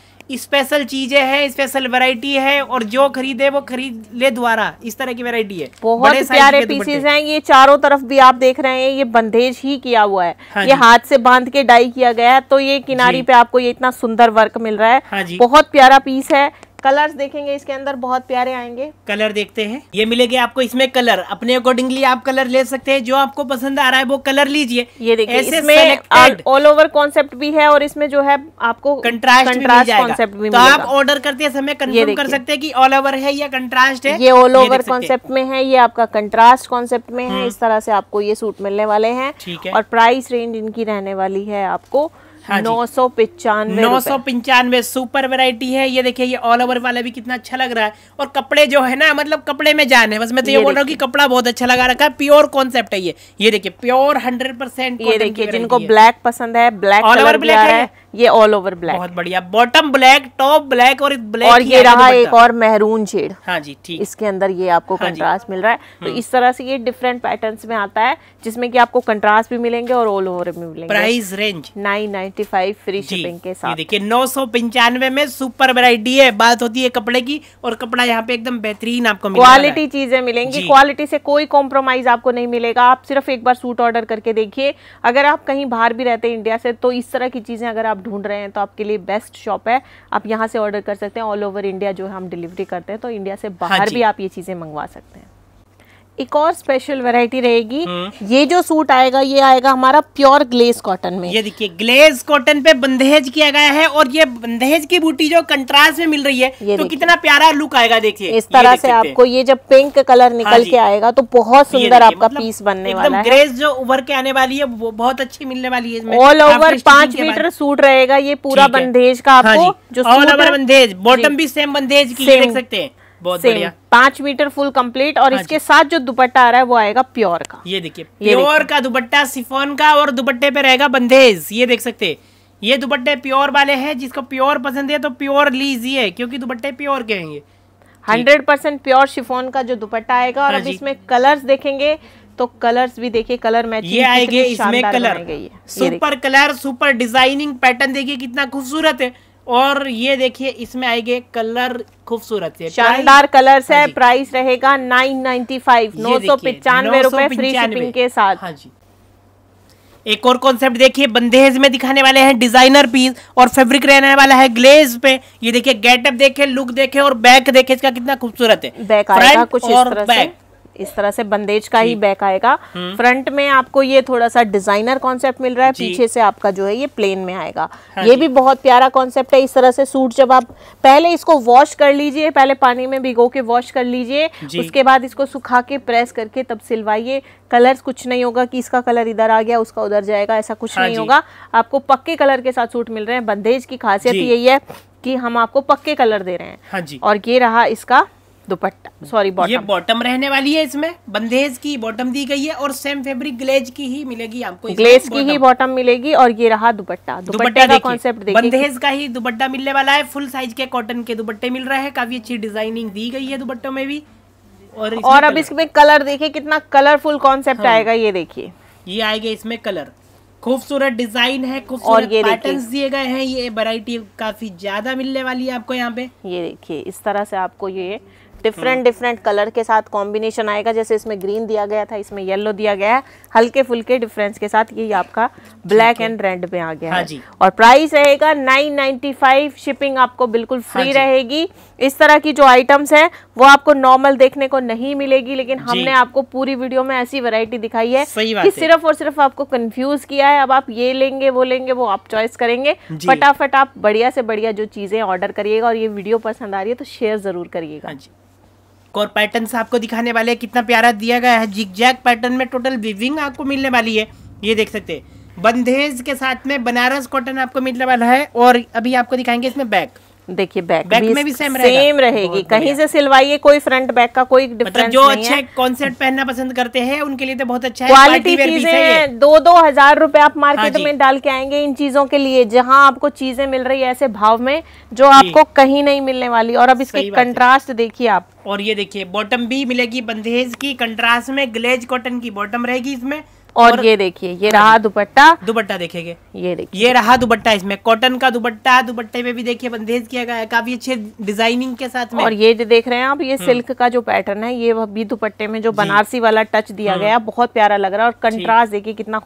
स्पेशल चीजें हैं स्पेशल वैरायटी है और जो खरीदे वो खरीद ले द्वारा इस तरह की वैरायटी है बहुत प्यारे पीसेस हैं ये चारों तरफ भी आप देख रहे हैं ये बंदेज ही किया हुआ है हाँ ये हाथ से बांध के डाई किया गया है तो ये किनारी पे आपको ये इतना सुंदर वर्क मिल रहा है हाँ बहुत प्यारा पीस है कलर्स देखेंगे इसके अंदर बहुत प्यारे आएंगे कलर देखते हैं ये मिलेगा आपको इसमें कलर अपने अकॉर्डिंगली आप कलर ले सकते हैं जो आपको पसंद आ रहा है वो कलर लीजिए ये देखिए इसमें ऑल ओवर कॉन्सेप्ट भी है और इसमें जो है आपको कंट्रास्ट कंट्रास्ट कॉन्सेप्ट भी तो आप ऑर्डर करते समय कंफर्म कर सकते हैं कि ऑल ओवर है या कंट्रास्ट है ये ऑल ओवर कॉन्सेप्ट में है ये आपका कंट्रास्ट कॉन्सेप्ट में है हम्म। इस तरह से आपको ये सूट मिलने वाले है और प्राइस रेंज इनकी रहने वाली है आपको हाँ नौ सौ पिचानवे नौ सौ पंचानवे सुपर वेरायटी है ये देखिए ये ऑल ओवर वाला भी कितना अच्छा लग रहा है और कपड़े जो है ना मतलब कपड़े में जान है बस मैं तो ये, ये बोल रहा हूँ कि कपड़ा बहुत अच्छा लगा रखा है प्योर कॉन्सेप्ट है ये ये देखिए प्योर हंड्रेड परसेंट ये देखिए जिनको ब्लैक पसंद है ब्लैक ऑल ओवर ब्लैक है ये ऑल ओवर ब्लैक बहुत बढ़िया बॉटम ब्लैक टॉप ब्लैक और ब्लैक और ये रहा एक और मेहरून शेड हाँ जी ठीक इसके अंदर ये आपको कंट्रास्ट हाँ मिल रहा है तो हम्म। इस तरह से ये डिफरेंट पैटर्न्स में आता है जिसमें कि आपको कंट्रास्ट भी मिलेंगे और ऑल ओवर भी मिलेंगे price range nine nine five free shipping के साथ देखिए नौ सौ पंचानवे में सुपर वेराइटी है बात होती है कपड़े की और कपड़ा यहाँ पे एकदम बेहतरीन आपको क्वालिटी चीजें मिलेंगी क्वालिटी से कोई कॉम्प्रोमाइज आपको नहीं मिलेगा आप सिर्फ एक बार सूट ऑर्डर करके देखिए अगर आप कहीं बाहर भी रहते हैं इंडिया से तो इस तरह की चीजें अगर आप ढूंढ रहे हैं तो आपके लिए बेस्ट शॉप है आप यहाँ से ऑर्डर कर सकते हैं ऑल ओवर इंडिया जो हम डिलीवरी करते हैं तो इंडिया से हाँ बाहर भी आप ये चीजें मंगवा सकते हैं एक और स्पेशल वैरायटी रहेगी हम्म। ये जो सूट आएगा ये आएगा हमारा प्योर ग्लेज कॉटन में ये देखिए ग्लेज कॉटन पे बंदेज किया गया है और ये बंदेज की बूटी जो कंट्रास्ट में मिल रही है तो कितना प्यारा लुक आएगा देखिए इस तरह से आपको ये जब पिंक कलर हाँ निकल के आएगा तो बहुत सुंदर आपका पीस मतलब बनने वाला है ग्लेज जो उभर के आने वाली है वो बहुत अच्छी मिलने वाली है ऑल ओवर पांच मीटर सूट रहेगा ये पूरा बंदेज का हाँ आपको जो ऑल ओवर बंदेज बॉटम भी सेम बंदेज की देख सकते हैं बहुत बढ़िया पांच मीटर फुल कंप्लीट और हाँ इसके साथ जो दुपट्टा आ रहा है वो आएगा प्योर का ये देखिए प्योर का दुपट्टा सिफोन का और दुपट्टे पे रहेगा बंदेज ये देख सकते ये दुपट्टे प्योर वाले हैं जिसको प्योर पसंद है तो प्योर लीजिए क्योंकि दुपट्टे प्योर के हैं ये हंड्रेड परसेंट प्योर शिफोन का जो दुपट्टा आएगा और हाँ अब इसमें कलर्स देखेंगे तो कलर्स भी देखिए कलर मैच ये आएंगे इसमें colour super colour super designing pattern देखिए कितना खूबसूरत है और ये देखिए इसमें आएंगे कलर खूबसूरत है शानदार कलर्स है प्राइस हाँ रहेगा नाइन नाइन्टी फाइव नौ सौ पिचानवे रूपए फ्री शिपिंग के साथ हाँ जी एक और कॉन्सेप्ट देखिए बंदेज में दिखाने वाले हैं डिजाइनर पीस और फैब्रिक रहने वाला है ग्लेज पे ये देखिए गेटअप देखे लुक देखे और बैक देखे इसका कितना खूबसूरत है फ्रंट और बैक इस तरह से बंदेज का ही बैक आएगा हम्म। फ्रंट में आपको ये थोड़ा सा डिजाइनर कॉन्सेप्ट मिल रहा है पीछे से आपका जो है ये प्लेन में आएगा हाँ ये भी बहुत प्यारा कॉन्सेप्ट है इस तरह से सूट जब आप पहले इसको वॉश कर लीजिए पहले पानी में भिगो के वॉश कर लीजिए उसके बाद इसको सुखा के प्रेस करके तब सिलवाइए कलर कुछ नहीं होगा कि इसका कलर इधर आ गया उसका उधर जाएगा ऐसा कुछ हाँ नहीं होगा आपको पक्के कलर के साथ सूट मिल रहे हैं बंदेज की खासियत यही है कि हम आपको पक्के कलर दे रहे हैं हाँ और ये रहा इसका दुपट्टा सॉरी बॉटम ये बॉटम रहने वाली है इसमें बंदेज की बॉटम दी गई है और सेम फैब्रिक ग्लेज की ही मिलेगी आपको ग्लेज की ही बॉटम मिलेगी और ये रहा दुपट्टा दुपट्टे का कॉन्सेप्ट बंदेज का ही दुपट्टा मिलने वाला है फुल साइज के कॉटन के दुपट्टे मिल रहे हैं काफी अच्छी डिजाइनिंग दी गई है दुपट्टों में भी और और अब इसमें कलर देखिए कितना कलरफुल कॉन्सेप्ट हाँ। आएगा ये देखिए ये आएगा इसमें कलर खूबसूरत डिजाइन है खूबसूरत पैटर्न दिए गए हैं ये वैरायटी काफी ज्यादा मिलने वाली है आपको यहाँ पे ये देखिए इस तरह से आपको ये डिफरेंट डिफरेंट कलर के साथ कॉम्बिनेशन आएगा जैसे इसमें ग्रीन दिया गया था इसमें येलो दिया गया है हल्के फुल्के डिफरेंस के साथ ये आपका ब्लैक एंड रेड में आ गया हाँ है और प्राइस रहेगा नाइन शिपिंग आपको बिल्कुल फ्री हाँ रहेगी इस तरह की जो आइटम्स है वो आपको नॉर्मल देखने को नहीं मिलेगी लेकिन हमने आपको पूरी वीडियो में ऐसी वेरायटी दिखाई है कि सिर्फ और सिर्फ आपको कंफ्यूज किया है अब आप ये लेंगे वो लेंगे वो आप चॉइस करेंगे फटाफट आप बढ़िया से बढ़िया जो चीजें ऑर्डर करिएगा और ये वीडियो पसंद आ रही है तो शेयर जरूर करिएगा हाँ एक और पैटर्न आपको दिखाने वाले हैं कितना प्यारा दिया गया है जिग पैटर्न में टोटल विविंग आपको मिलने वाली है ये देख सकते हैं बंधेज के साथ में बनारस कॉटन आपको मिलने वाला है और अभी आपको दिखाएंगे इसमें बैक देखिए बैक, बैक भी में भी सेम, सेम रहेगी कहीं से सिलवाइए कोई फ्रंट बैक का कोई डिफरेंस मतलब जो अच्छा कॉन्सेप्ट पहनना पसंद करते हैं उनके लिए तो बहुत अच्छा क्वालिटी चीजें हैं दो दो हजार रूपए आप मार्केट हाँ में डाल के आएंगे इन चीजों के लिए जहाँ आपको चीजें मिल रही है ऐसे भाव में जो आपको कहीं नहीं मिलने वाली और अब इसकी कंट्रास्ट देखिए आप और ये देखिए बॉटम भी मिलेगी बंदेज की कंट्रास्ट में ग्लेज कॉटन की बॉटम रहेगी इसमें और, और ये देखिए ये रहा हाँ दुपट्टा दुपट्टा देखेंगे ये देखिए ये रहा दुपट्टा इसमें कॉटन का दुपट्टा दुपट्टे में भी देखिए बंदेज किया गया है काफी अच्छे डिजाइनिंग के साथ में और ये जो देख रहे हैं आप ये हम्म। सिल्क का जो पैटर्न है ये भी दुपट्टे में जो बनारसी वाला टच दिया गया हम्म। बहुत प्यारा लग रहा है और कंट्रास्ट देखिए कितना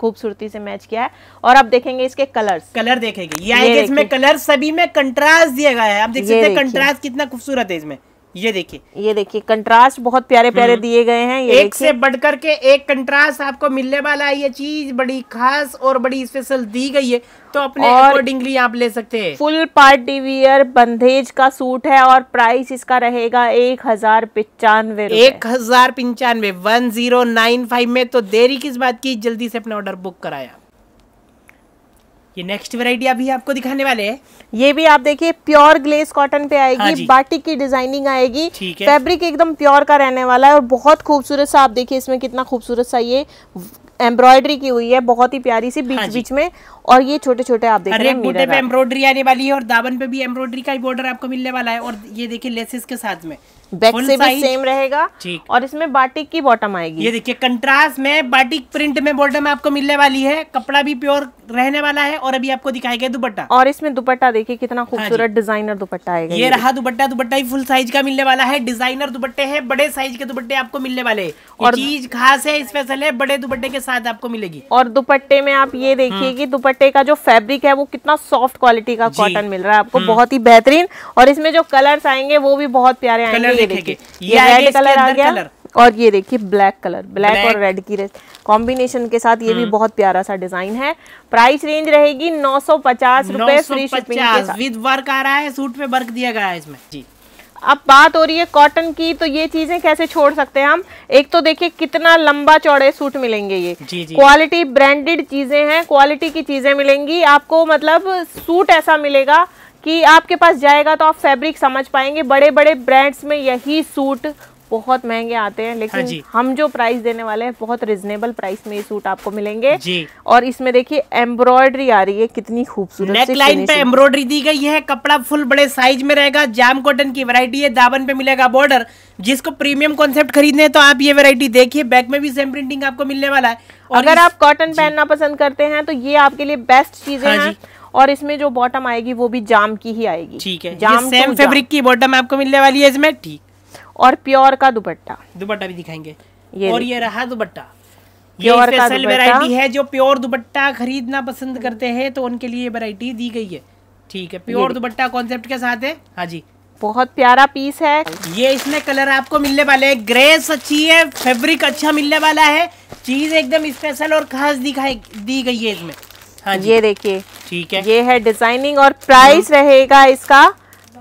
खूबसूरती से मैच किया है और अब देखेंगे इसके कलर कलर देखेंगे ये इसमें कलर सभी में कंट्रास्ट दिया गया है आप देख सकते हैं कंट्रास्ट कितना खूबसूरत है इसमें ये देखिए ये देखिए कंट्रास्ट बहुत प्यारे प्यारे हम्म। दिए गए हैं ये एक से बढ़कर के एक कंट्रास्ट आपको मिलने वाला है ये चीज बड़ी खास और बड़ी स्पेशल दी गई है तो अपने अकॉर्डिंगली आप ले सकते हैं फुल पार्टी वियर बंधेज का सूट है और प्राइस इसका रहेगा एक हजार पिचानवे एक हजार पंचानवे वन जीरो नाइन फाइव में तो देरी किस बात की जल्दी से अपना ऑर्डर बुक कराया ये नेक्स्ट वेराइटी अभी आपको दिखाने वाले हैं ये भी आप देखिए प्योर ग्लेस कॉटन पे आएगी हाँ बाटिक की डिजाइनिंग आएगी फैब्रिक एकदम प्योर का रहने वाला है और बहुत खूबसूरत सा आप देखिए इसमें कितना खूबसूरत सा ये एम्ब्रॉयडरी की हुई है बहुत ही प्यारी सी बीच हाँ बीच में और ये छोटे छोटे आप देख रहे हैं पे एम्ब्रॉयडरी आने वाली है और दावन पे भी एम्ब्रॉयडरी का ही बॉर्डर आपको मिलने वाला है और ये देखिए लेसेस के साथ में बैक से भी सेम रहेगा और इसमें बाटिक की बॉटम आएगी ये देखिए कंट्रास्ट में बाटिक प्रिंट में बॉटम आपको मिलने वाली है कपड़ा भी प्योर रहने वाला है और अभी आपको दिखाई गया दुपट्टा और इसमें दुपट्टा देखिए कितना हाँ खूबसूरत डिजाइनर दुपट्टा आएगा ये रहा दुपट्टा दुपट्टा ही फुल साइज का मिलने वाला है डिजाइनर दुपट्टे है बड़े साइज के दुपट्टे आपको मिलने वाले और चीज खास है स्पेशल है बड़े दुपट्टे के साथ आपको मिलेगी और दुपट्टे में आप ये देखिए हाँ। की दुपट्टे का जो फेब्रिक है वो कितना सॉफ्ट क्वालिटी का कॉटन मिल रहा है आपको हाँ। बहुत ही बेहतरीन और इसमें जो कलर आएंगे वो भी बहुत प्यारे आएंगे देखेंगे ये रेड कलर आ गया और ये देखिए ब्लैक कलर ब्लैक, ब्लैक और रेड की कॉम्बिनेशन के साथ ये भी हम्म। बहुत प्यारा सा डिजाइन है प्राइस रेंज रहेगी नौ सौ पचास रूपए फ्री विद वर्क आ रहा है सूट पे वर्क दिया गया है इसमें जी अब बात हो रही है कॉटन की तो ये चीजें कैसे छोड़ सकते हैं हम एक तो देखिए कितना लंबा चौड़े सूट मिलेंगे ये क्वालिटी ब्रांडेड चीजें हैं क्वालिटी की चीजें मिलेंगी आपको मतलब सूट ऐसा मिलेगा कि आपके पास जाएगा तो आप फैब्रिक समझ पाएंगे बड़े बड़े ब्रांड्स में यही सूट बहुत महंगे आते हैं लेकिन हाँ हम जो प्राइस देने वाले हैं बहुत रिजनेबल प्राइस में ये सूट आपको मिलेंगे जी और इसमें देखिए एम्ब्रॉयडरी आ रही है कितनी खूबसूरत नेक लाइन पे एम्ब्रॉयडरी दी गई है कपड़ा फुल बड़े साइज में रहेगा जाम कॉटन की वैरायटी है दावन पे मिलेगा बॉर्डर जिसको प्रीमियम कॉन्सेप्ट खरीदने तो आप ये वेरायटी देखिए बैक में भी सेम प्रिंटिंग आपको मिलने वाला है अगर आप कॉटन पहनना पसंद करते हैं तो ये आपके लिए बेस्ट चीज है और इसमें जो बॉटम आएगी वो भी जाम की ही आएगी ठीक है जाम सेम फेब्रिक की बॉटम आपको मिलने वाली है इसमें ठीक और प्योर का दुपट्टा दुपट्टा भी दिखाएंगे ये और ये रहा दुपट्टा प्योर वैरायटी है जो प्योर दुपट्टा खरीदना पसंद करते हैं तो उनके लिए वैरायटी दी गई है ठीक है प्योर दुपट्टा कॉन्सेप्ट के साथ है हाँ जी बहुत प्यारा पीस है ये इसमें कलर आपको मिलने वाले है ग्रेस अच्छी है फैब्रिक अच्छा मिलने वाला है चीज एकदम स्पेशल और खास दिखाई दी गई है इसमें हाँ ये देखिए ठीक है ये है डिजाइनिंग और प्राइस हम्म। रहेगा इसका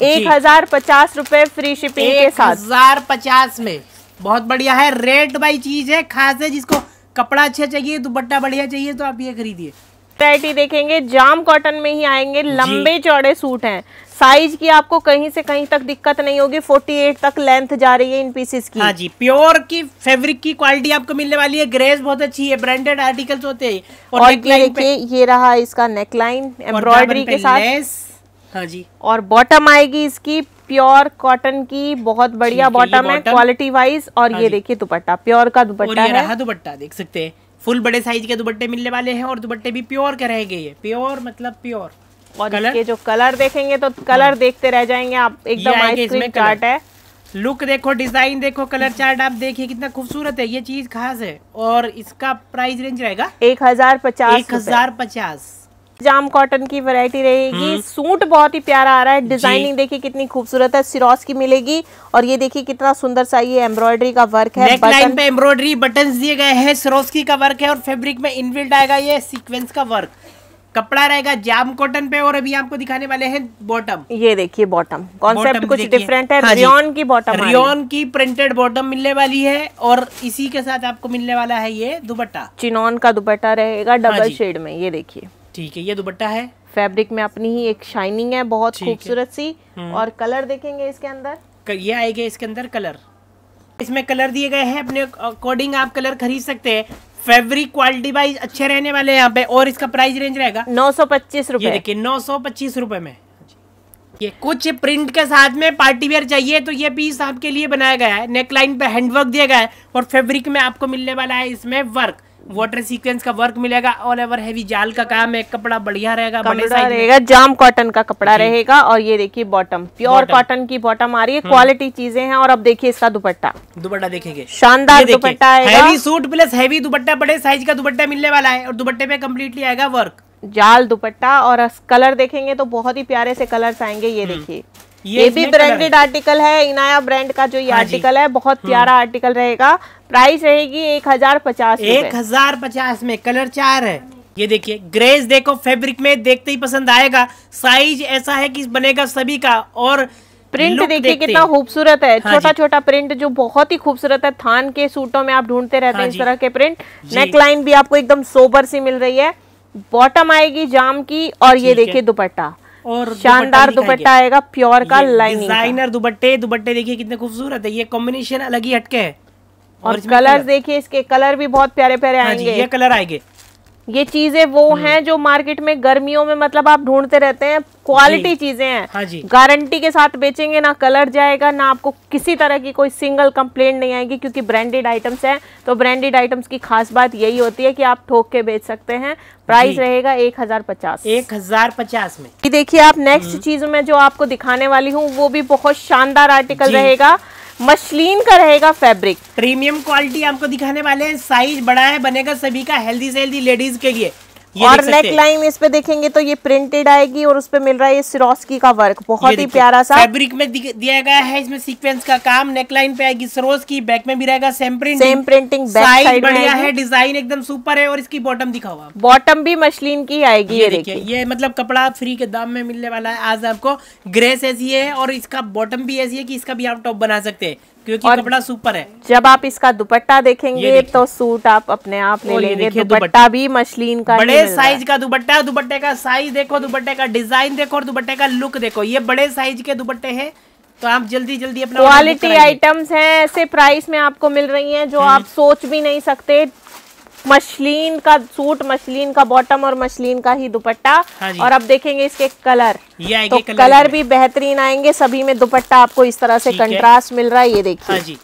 एक हजार पचास रूपए फ्री शिपिंग के साथ हजार पचास में बहुत बढ़िया है रेट बाई चीज है खास है जिसको कपड़ा अच्छा चाहिए दुपट्टा बढ़िया चाहिए तो आप ये खरीदिए वैरायटी देखेंगे जाम कॉटन में ही आएंगे लंबे चौड़े सूट हैं साइज की आपको कहीं से कहीं तक दिक्कत नहीं होगी 48 तक लेंथ जा रही है इन पीसेस की हाँ जी प्योर की फैब्रिक की क्वालिटी आपको मिलने वाली है ग्रेस बहुत अच्छी है ब्रांडेड आर्टिकल्स होते हैं और, और देखिए ये रहा इसका नेकलाइन एम्ब्रॉयडरी के साथ हाँ जी और बॉटम आएगी इसकी प्योर कॉटन की बहुत बढ़िया बॉटम है क्वालिटी वाइज और हाँ ये देखिए दुपट्टा प्योर का दुपट्टा है रहा दुपट्टा देख सकते हैं फुल बड़े साइज के दुपट्टे मिलने वाले हैं और दुपट्टे भी प्योर के रहेंगे ये प्योर मतलब प्योर और कलर? इसके जो कलर देखेंगे तो कलर हाँ। देखते रह जाएंगे आप एकदम आइसक्रीम चार्ट है लुक देखो डिजाइन देखो कलर चार्ट आप देखिए कितना खूबसूरत है ये चीज खास है और इसका प्राइस रेंज रहेगा एक हजार पचास एक हजार पचास जाम कॉटन की वैरायटी रहेगी हम्म। सूट बहुत ही प्यारा आ रहा है डिजाइनिंग देखिए कितनी खूबसूरत है सिरोस की मिलेगी और ये देखिए कितना सुंदर सा ये एम्ब्रॉयडरी का वर्क है बटन पे एम्ब्रॉयडरी बटन दिए गए हैं सिरोस्की का वर्क है और फेब्रिक में इनबिल्ट आएगा ये सीक्वेंस का वर्क कपड़ा रहेगा जाम कॉटन पे और अभी आपको दिखाने वाले हैं बॉटम ये देखिए बॉटम कॉन्सेप्ट कुछ डिफरेंट है रियोन हाँ की बॉटम रियोन की प्रिंटेड बॉटम मिलने वाली है और इसी के साथ आपको मिलने वाला है ये दुपट्टा चिनोन का दुपट्टा रहेगा डबल हाँ शेड में ये देखिए ठीक है ये दुपट्टा है फैब्रिक में अपनी ही एक शाइनिंग है बहुत खूबसूरत सी हम्म। और कलर देखेंगे इसके अंदर ये आएगा इसके अंदर कलर इसमें कलर दिए गए हैं अपने अकॉर्डिंग आप कलर खरीद सकते हैं फैब्रिक क्वालिटी वाइज अच्छे रहने वाले यहाँ पे और इसका प्राइस रेंज रहेगा नौ सौ पच्चीस रूपए देखिए नौ सौ पच्चीस रूपए में ये कुछ प्रिंट के साथ में पार्टी वेयर चाहिए तो ये पीस आपके लिए बनाया गया है नेकलाइन पे हैंडवर्क दिया गया है और फैब्रिक में आपको मिलने वाला है इसमें वर्क वाटर सीक्वेंस का वर्क मिलेगा ऑल एवर हैवी जाल का काम है कपड़ा बढ़िया रहेगा बड़े रहेगा जाम कॉटन का कपड़ा रहेगा और ये देखिए बॉटम प्योर कॉटन की बॉटम आ रही है क्वालिटी हम्म। चीजें हैं और अब देखिए इसका दुपट्टा दुपट्टा देखेंगे शानदार dupatta heavy suit plus heavy dupatta बड़े साइज का दुपट्टा मिलने वाला है और दुपट्टे पे कम्प्लीटली आएगा वर्क जाल दुपट्टा और कलर देखेंगे तो बहुत ही प्यारे से कलर्स आएंगे ये हम्म। देखिए ये, भी ब्रांडेड आर्टिकल है इनाया ब्रांड का जो ये हाँ आर्टिकल है बहुत हम्म। प्यारा आर्टिकल रहेगा प्राइस रहेगी एक हजार पचास एक हजार पचास में कलर चार है ये देखिए ग्रेस देखो फैब्रिक में देखते ही पसंद आएगा साइज ऐसा है कि बनेगा सभी का और प्रिंट देखिए कितना खूबसूरत है हाँ छोटा छोटा प्रिंट जो बहुत ही खूबसूरत है थान के सूटों में आप ढूंढते रहते हाँ हैं हाँ इस तरह के प्रिंट नेक लाइन भी आपको एकदम सोबर सी मिल रही है बॉटम आएगी जाम की और ये देखिए दुपट्टा और शानदार दुपट्टा आएगा प्योर का लाइनिंग डिजाइनर दुपट्टे दुपट्टे देखिए कितने खूबसूरत है ये कॉम्बिनेशन अलग ही हटके है और, और कलर देखिए इसके कलर भी बहुत प्यारे प्यारे हाँ आएंगे ये कलर आएंगे ये चीजें वो हम्म। हैं जो मार्केट में गर्मियों में मतलब आप ढूंढते रहते हैं क्वालिटी चीजें हैं हाँ गारंटी के साथ बेचेंगे ना कलर जाएगा ना आपको किसी तरह की कोई सिंगल कंप्लेन नहीं आएगी क्योंकि ब्रांडेड आइटम्स हैं तो ब्रांडेड आइटम्स की खास बात यही होती है कि आप ठोक के बेच सकते हैं प्राइस रहेगा एक हजार पचास एक हजार पचास में देखिए आप नेक्स्ट हम्म। चीज में जो आपको दिखाने वाली हूँ वो भी बहुत शानदार आर्टिकल रहेगा मशलीन का रहेगा फैब्रिक प्रीमियम क्वालिटी आपको दिखाने वाले हैं साइज बड़ा है बनेगा सभी का हेल्दी से हेल्दी लेडीज के लिए और नेक लाइन इस पे देखेंगे तो ये प्रिंटेड आएगी और उस पर मिल रहा है ये सिरोस्की का वर्क बहुत ही प्यारा सा फैब्रिक में दिया गया है इसमें सीक्वेंस का काम नेक लाइन पे आएगी सरोस की बैक में भी रहेगा same print same printing side बढ़िया है डिजाइन एकदम सुपर है और इसकी बॉटम दिखा हुआ बॉटम भी मशलीन की आएगी ये देखिए ये मतलब कपड़ा फ्री के दाम में मिलने वाला है आज आपको ग्रेस ऐसी है और इसका बॉटम भी ऐसी है की इसका भी आप टॉप बना सकते हैं क्योंकि कपड़ा सुपर है जब आप इसका दुपट्टा देखेंगे तो सूट आप अपने आप ले लेंगे दुपट्टा भी मशलीन का बड़े साइज का दुपट्टा दुपट्टे का साइज देखो दुपट्टे का डिजाइन देखो और दुपट्टे का लुक देखो ये बड़े साइज के दुपट्टे है तो आप जल्दी जल्दी अपना क्वालिटी आइटम्स हैं ऐसे प्राइस में आपको मिल रही हैं जो हम्म। आप सोच भी नहीं सकते मशलीन का सूट मशलीन का बॉटम और मशलीन का ही दुपट्टा हाँ और अब देखेंगे इसके कलर ये तो कलर, कलर भी बेहतरीन आएंगे सभी में दुपट्टा आपको इस तरह से कंट्रास्ट मिल रहा है ये देखिए हाँ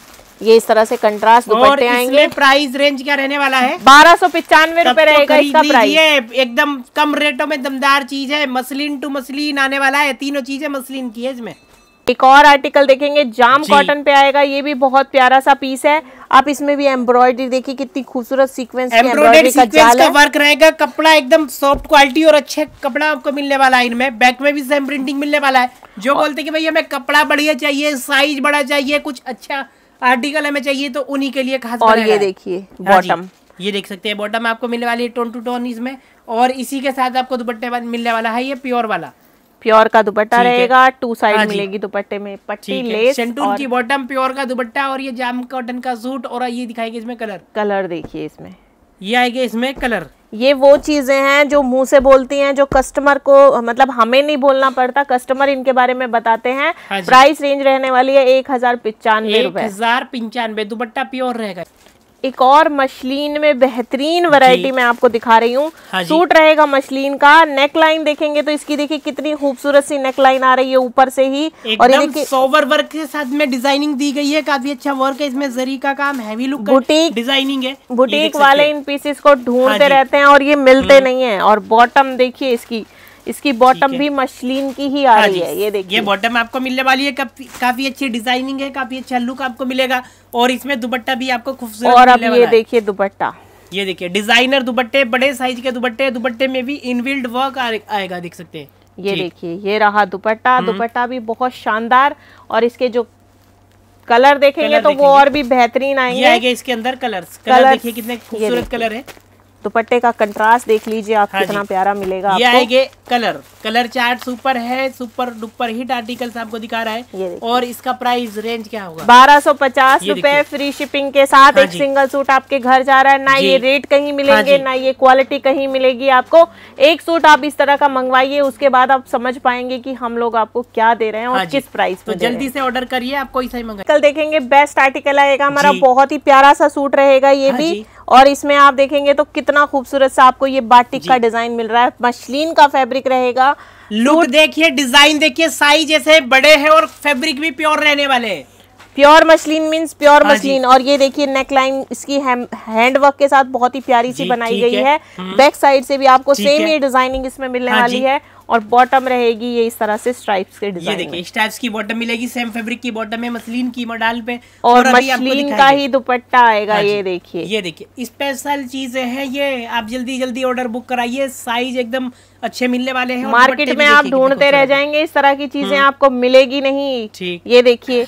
ये इस तरह से कंट्रास्ट दुपट्टे आएंगे प्राइस रेंज क्या रहने वाला है बारह सौ पिचानवे रूपए तो रहेगा इसका प्राइस एकदम कम रेटो में दमदार चीज है मसलिन टू मसलिन आने वाला है तीनों चीजें मसलिन की है इसमें एक और आर्टिकल देखेंगे जाम कॉटन पे आएगा ये भी बहुत प्यारा सा पीस है आप इसमें भी एम्ब्रॉयडरी देखिए कितनी खूबसूरत सीक्वेंस एम्ब्रॉयडरी सीक्वेंस का वर्क रहेगा कपड़ा एकदम सॉफ्ट क्वालिटी और अच्छे कपड़ा आपको मिलने वाला है इनमें बैक में भी सेम प्रिंटिंग मिलने वाला है जो बोलते कि भैया हमें कपड़ा बढ़िया चाहिए साइज बड़ा चाहिए कुछ अच्छा आर्टिकल हमें चाहिए तो उन्हीं के लिए खास और ये देखिए बॉटम हाँ ये देख सकते हैं बॉटम आपको मिलने वाली है टोन टू टोन इसमें और इसी के साथ आपको दुपट्टे मिलने वाला है ये प्योर वाला प्योर का दुपट्टा रहेगा टू साइड हाँ मिलेगी दुपट्टे में पट्टी लेस और... की बॉटम प्योर का दुपट्टा और ये जाम कॉटन का सूट और ये दिखाएगी इसमें कलर कलर देखिए इसमें ये आएगी इसमें कलर ये वो चीज़ें हैं जो मुंह से बोलती हैं जो कस्टमर को मतलब हमें नहीं बोलना पड़ता कस्टमर इनके बारे में बताते हैं प्राइस हाँ रेंज रहने वाली है एक हजार पिचानवे एक हजार पिचानवे दुपट्टा प्योर रहेगा एक और मशलीन में बेहतरीन वैरायटी मैं आपको दिखा रही हूँ हाँ सूट रहेगा मशलीन का नेक लाइन देखेंगे तो इसकी देखिए कितनी खूबसूरत सी नेक लाइन आ रही है ऊपर से ही और सोवर वर्क के साथ में डिजाइनिंग दी गई है काफी अच्छा वर्क है इसमें जरी का काम हैवी लुक बुटीक डिजाइनिंग है बुटीक वाले इन पीसेस को ढूंढते हाँ रहते हैं और ये मिलते हम्म। नहीं है और बॉटम देखिए इसकी इसकी बॉटम भी मशलीन की ही आ हाँ रही है ये देखिए ये बॉटम आपको मिलने वाली है काफी अच्छी डिजाइनिंग है काफी अच्छा लुक आपको मिलेगा और इसमें दुपट्टा भी आपको खूबसूरत और अब ये देखिए दुपट्टा ये देखिए डिजाइनर दुपट्टे बड़े साइज के दुपट्टे दुपट्टे में भी इनविल्ड वर्क आएगा देख सकते हैं ये देखिए ये रहा दुपट्टा हम्म। दुपट्टा भी बहुत शानदार और इसके जो कलर देखेंगे तो वो और भी बेहतरीन आएंगे ये इसके अंदर कलर्स कलर, कलर देखिए कितने खूबसूरत कलर है दुपट्टे का कंट्रास्ट देख लीजिए आप हाँ कितना प्यारा मिलेगा ये ये कलर कलर चार्ट सुपर है सुपर डुपर हिट आर्टिकल आपको दिखा रहा है और इसका प्राइस रेंज क्या होगा बारह सौ पचास रूपए फ्री शिपिंग के साथ हाँ एक सिंगल सूट आपके घर जा रहा है ना ये रेट कहीं हाँ मिलेंगे हाँ ना ये क्वालिटी कहीं मिलेगी आपको एक सूट आप इस तरह का मंगवाइए उसके बाद आप समझ पाएंगे की हम लोग आपको क्या दे रहे हैं और हाँ किस प्राइस तो जल्दी से ऑर्डर करिए आपको कल देखेंगे बेस्ट आर्टिकल आएगा हमारा बहुत ही प्यारा सा सूट रहेगा ये हाँ भी और इसमें आप देखेंगे तो कितना खूबसूरत सा आपको ये बाटिक का डिजाइन मिल रहा है मशलीन का फैब्रिक रहेगा लुक देखिए डिजाइन देखिए साइज ऐसे बड़े हैं और फैब्रिक भी प्योर रहने वाले है प्योर मसलिन मीन्स प्योर हाँ और ये देखिए नेक लाइन इसकी हैंड वर्क के साथ बहुत ही प्यारी सी बनाई गई है, बैक साइड हम्म। से भी आपको सेम ये डिजाइनिंग इसमें मिलने हाँ वाली है और बॉटम रहेगी ये इस तरह से स्ट्राइप्स के डिजाइन देखिए स्ट्राइप्स की बॉटम मिलेगी सेम फैब्रिक की बॉटम है मसलिन की मडाल पे और, और मसलिन का ही दुपट्टा आएगा हाँ ये देखिए ये देखिए स्पेशल चीज है ये आप जल्दी जल्दी ऑर्डर बुक कराइए साइज एकदम अच्छे मिलने वाले हैं मार्केट में आप ढूंढते रह जाएंगे इस तरह की चीजें हम्म। आपको मिलेगी नहीं ये देखिए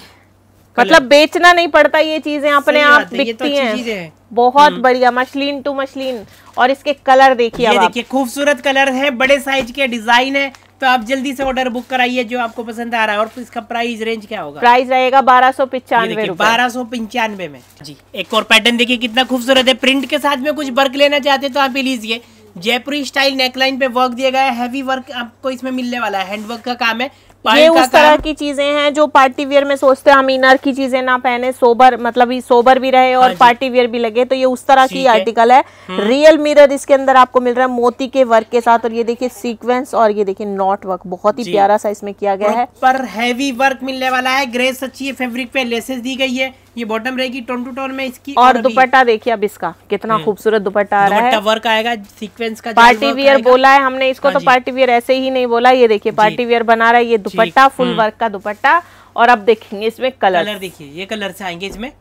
मतलब बेचना नहीं पड़ता ये चीजें अपने आप तो बिकती तो हैं बहुत हम्म। बढ़िया मशलीन टू मशलीन और इसके कलर देखिए देखिए खूबसूरत कलर है बड़े साइज के डिजाइन है तो आप जल्दी से ऑर्डर बुक कराइए जो आपको पसंद आ रहा है और इसका प्राइस रेंज क्या होगा प्राइस रहेगा बारह सौ पिचानवे बारह सौ पंचानवे में जी एक और पैटर्न देखिए कितना खूबसूरत है प्रिंट के साथ में कुछ वर्क लेना चाहते हैं तो आप ही लीजिए जयपुरी स्टाइल नेकलाइन पे वर्क दिया गया है हैवी वर्क आपको इसमें मिलने वाला है हैंडवर्क का काम है ये उस तरह की चीजें हैं जो पार्टी वियर में सोचते हैं हम इनर की चीजें ना पहने सोबर मतलब सोबर भी रहे और हाँ पार्टी वियर भी लगे तो ये उस तरह की आर्टिकल है हम्म। रियल मिरर इसके अंदर आपको मिल रहा है मोती के वर्क के साथ और ये देखिए सीक्वेंस और ये देखिए नॉट वर्क बहुत ही प्यारा सा इसमें किया गया है पर हैवी वर्क मिलने वाला है ग्रेस अच्छी है फेब्रिक पे लेसेस दी गई है ये बॉटम रहेगी टोन टू टोन में इसकी और, दुपट्टा देखिए अब इसका कितना हम्म। खूबसूरत दुपट्टा आ रहा है वर्क आएगा सीक्वेंस का पार्टी वियर बोला है हमने इसको हाँ तो पार्टी वियर ऐसे ही नहीं बोला ये देखिए पार्टी वियर बना रहा है ये दुपट्टा फुल वर्क हम्म। का दुपट्टा और अब देखेंगे इसमें कलर कलर देखिए ये कलर से आएंगे इसमें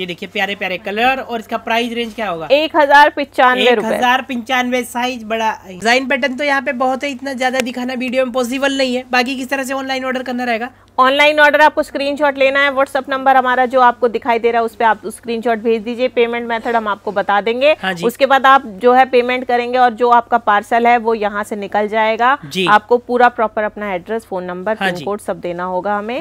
ये देखिए प्यारे प्यारे कलर और इसका प्राइस रेंज क्या होगा एक हजार पिचानवे हजार पंचानवे साइज बड़ा डिजाइन पैटर्न तो यहाँ पे बहुत है इतना ज्यादा दिखाना वीडियो में पॉसिबल नहीं है बाकी किस तरह से ऑनलाइन ऑर्डर करना रहेगा ऑनलाइन ऑर्डर आपको स्क्रीनशॉट लेना है व्हाट्सअप नंबर हमारा जो आपको दिखाई दे रहा है उस पर आप स्क्रीनशॉट भेज दीजिए पेमेंट मेथड हम आपको बता देंगे हाँ उसके बाद आप जो है पेमेंट करेंगे और जो आपका पार्सल है वो यहाँ से निकल जाएगा आपको पूरा प्रॉपर अपना address phone number pin code सब देना होगा हमें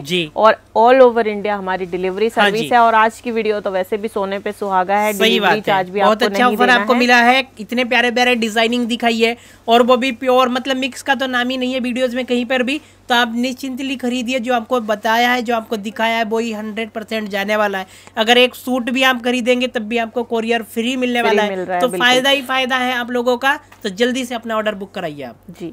और ऑल ओवर इंडिया हमारी डिलीवरी हाँ सर्विस है और आज की वीडियो तो तो वैसे भी सोने पे सुहागा है सही बात चार्ज भी बहुत अच्छा ऑफर आपको मिला है इतने प्यारे प्यारे डिजाइनिंग दिखाई है और वो भी प्योर मतलब मिक्स का तो नाम ही नहीं है वीडियोज में कहीं पर भी तो आप निश्चिंतली खरीदिए जो आपको बताया है जो आपको दिखाया है वो ही हंड्रेड परसेंट जाने वाला है अगर एक सूट भी आप खरीदेंगे तब भी आपको कोरियर फ्री मिलने वाला है तो फायदा ही फायदा है आप लोगों का तो जल्दी से अपना ऑर्डर बुक कराइए आप जी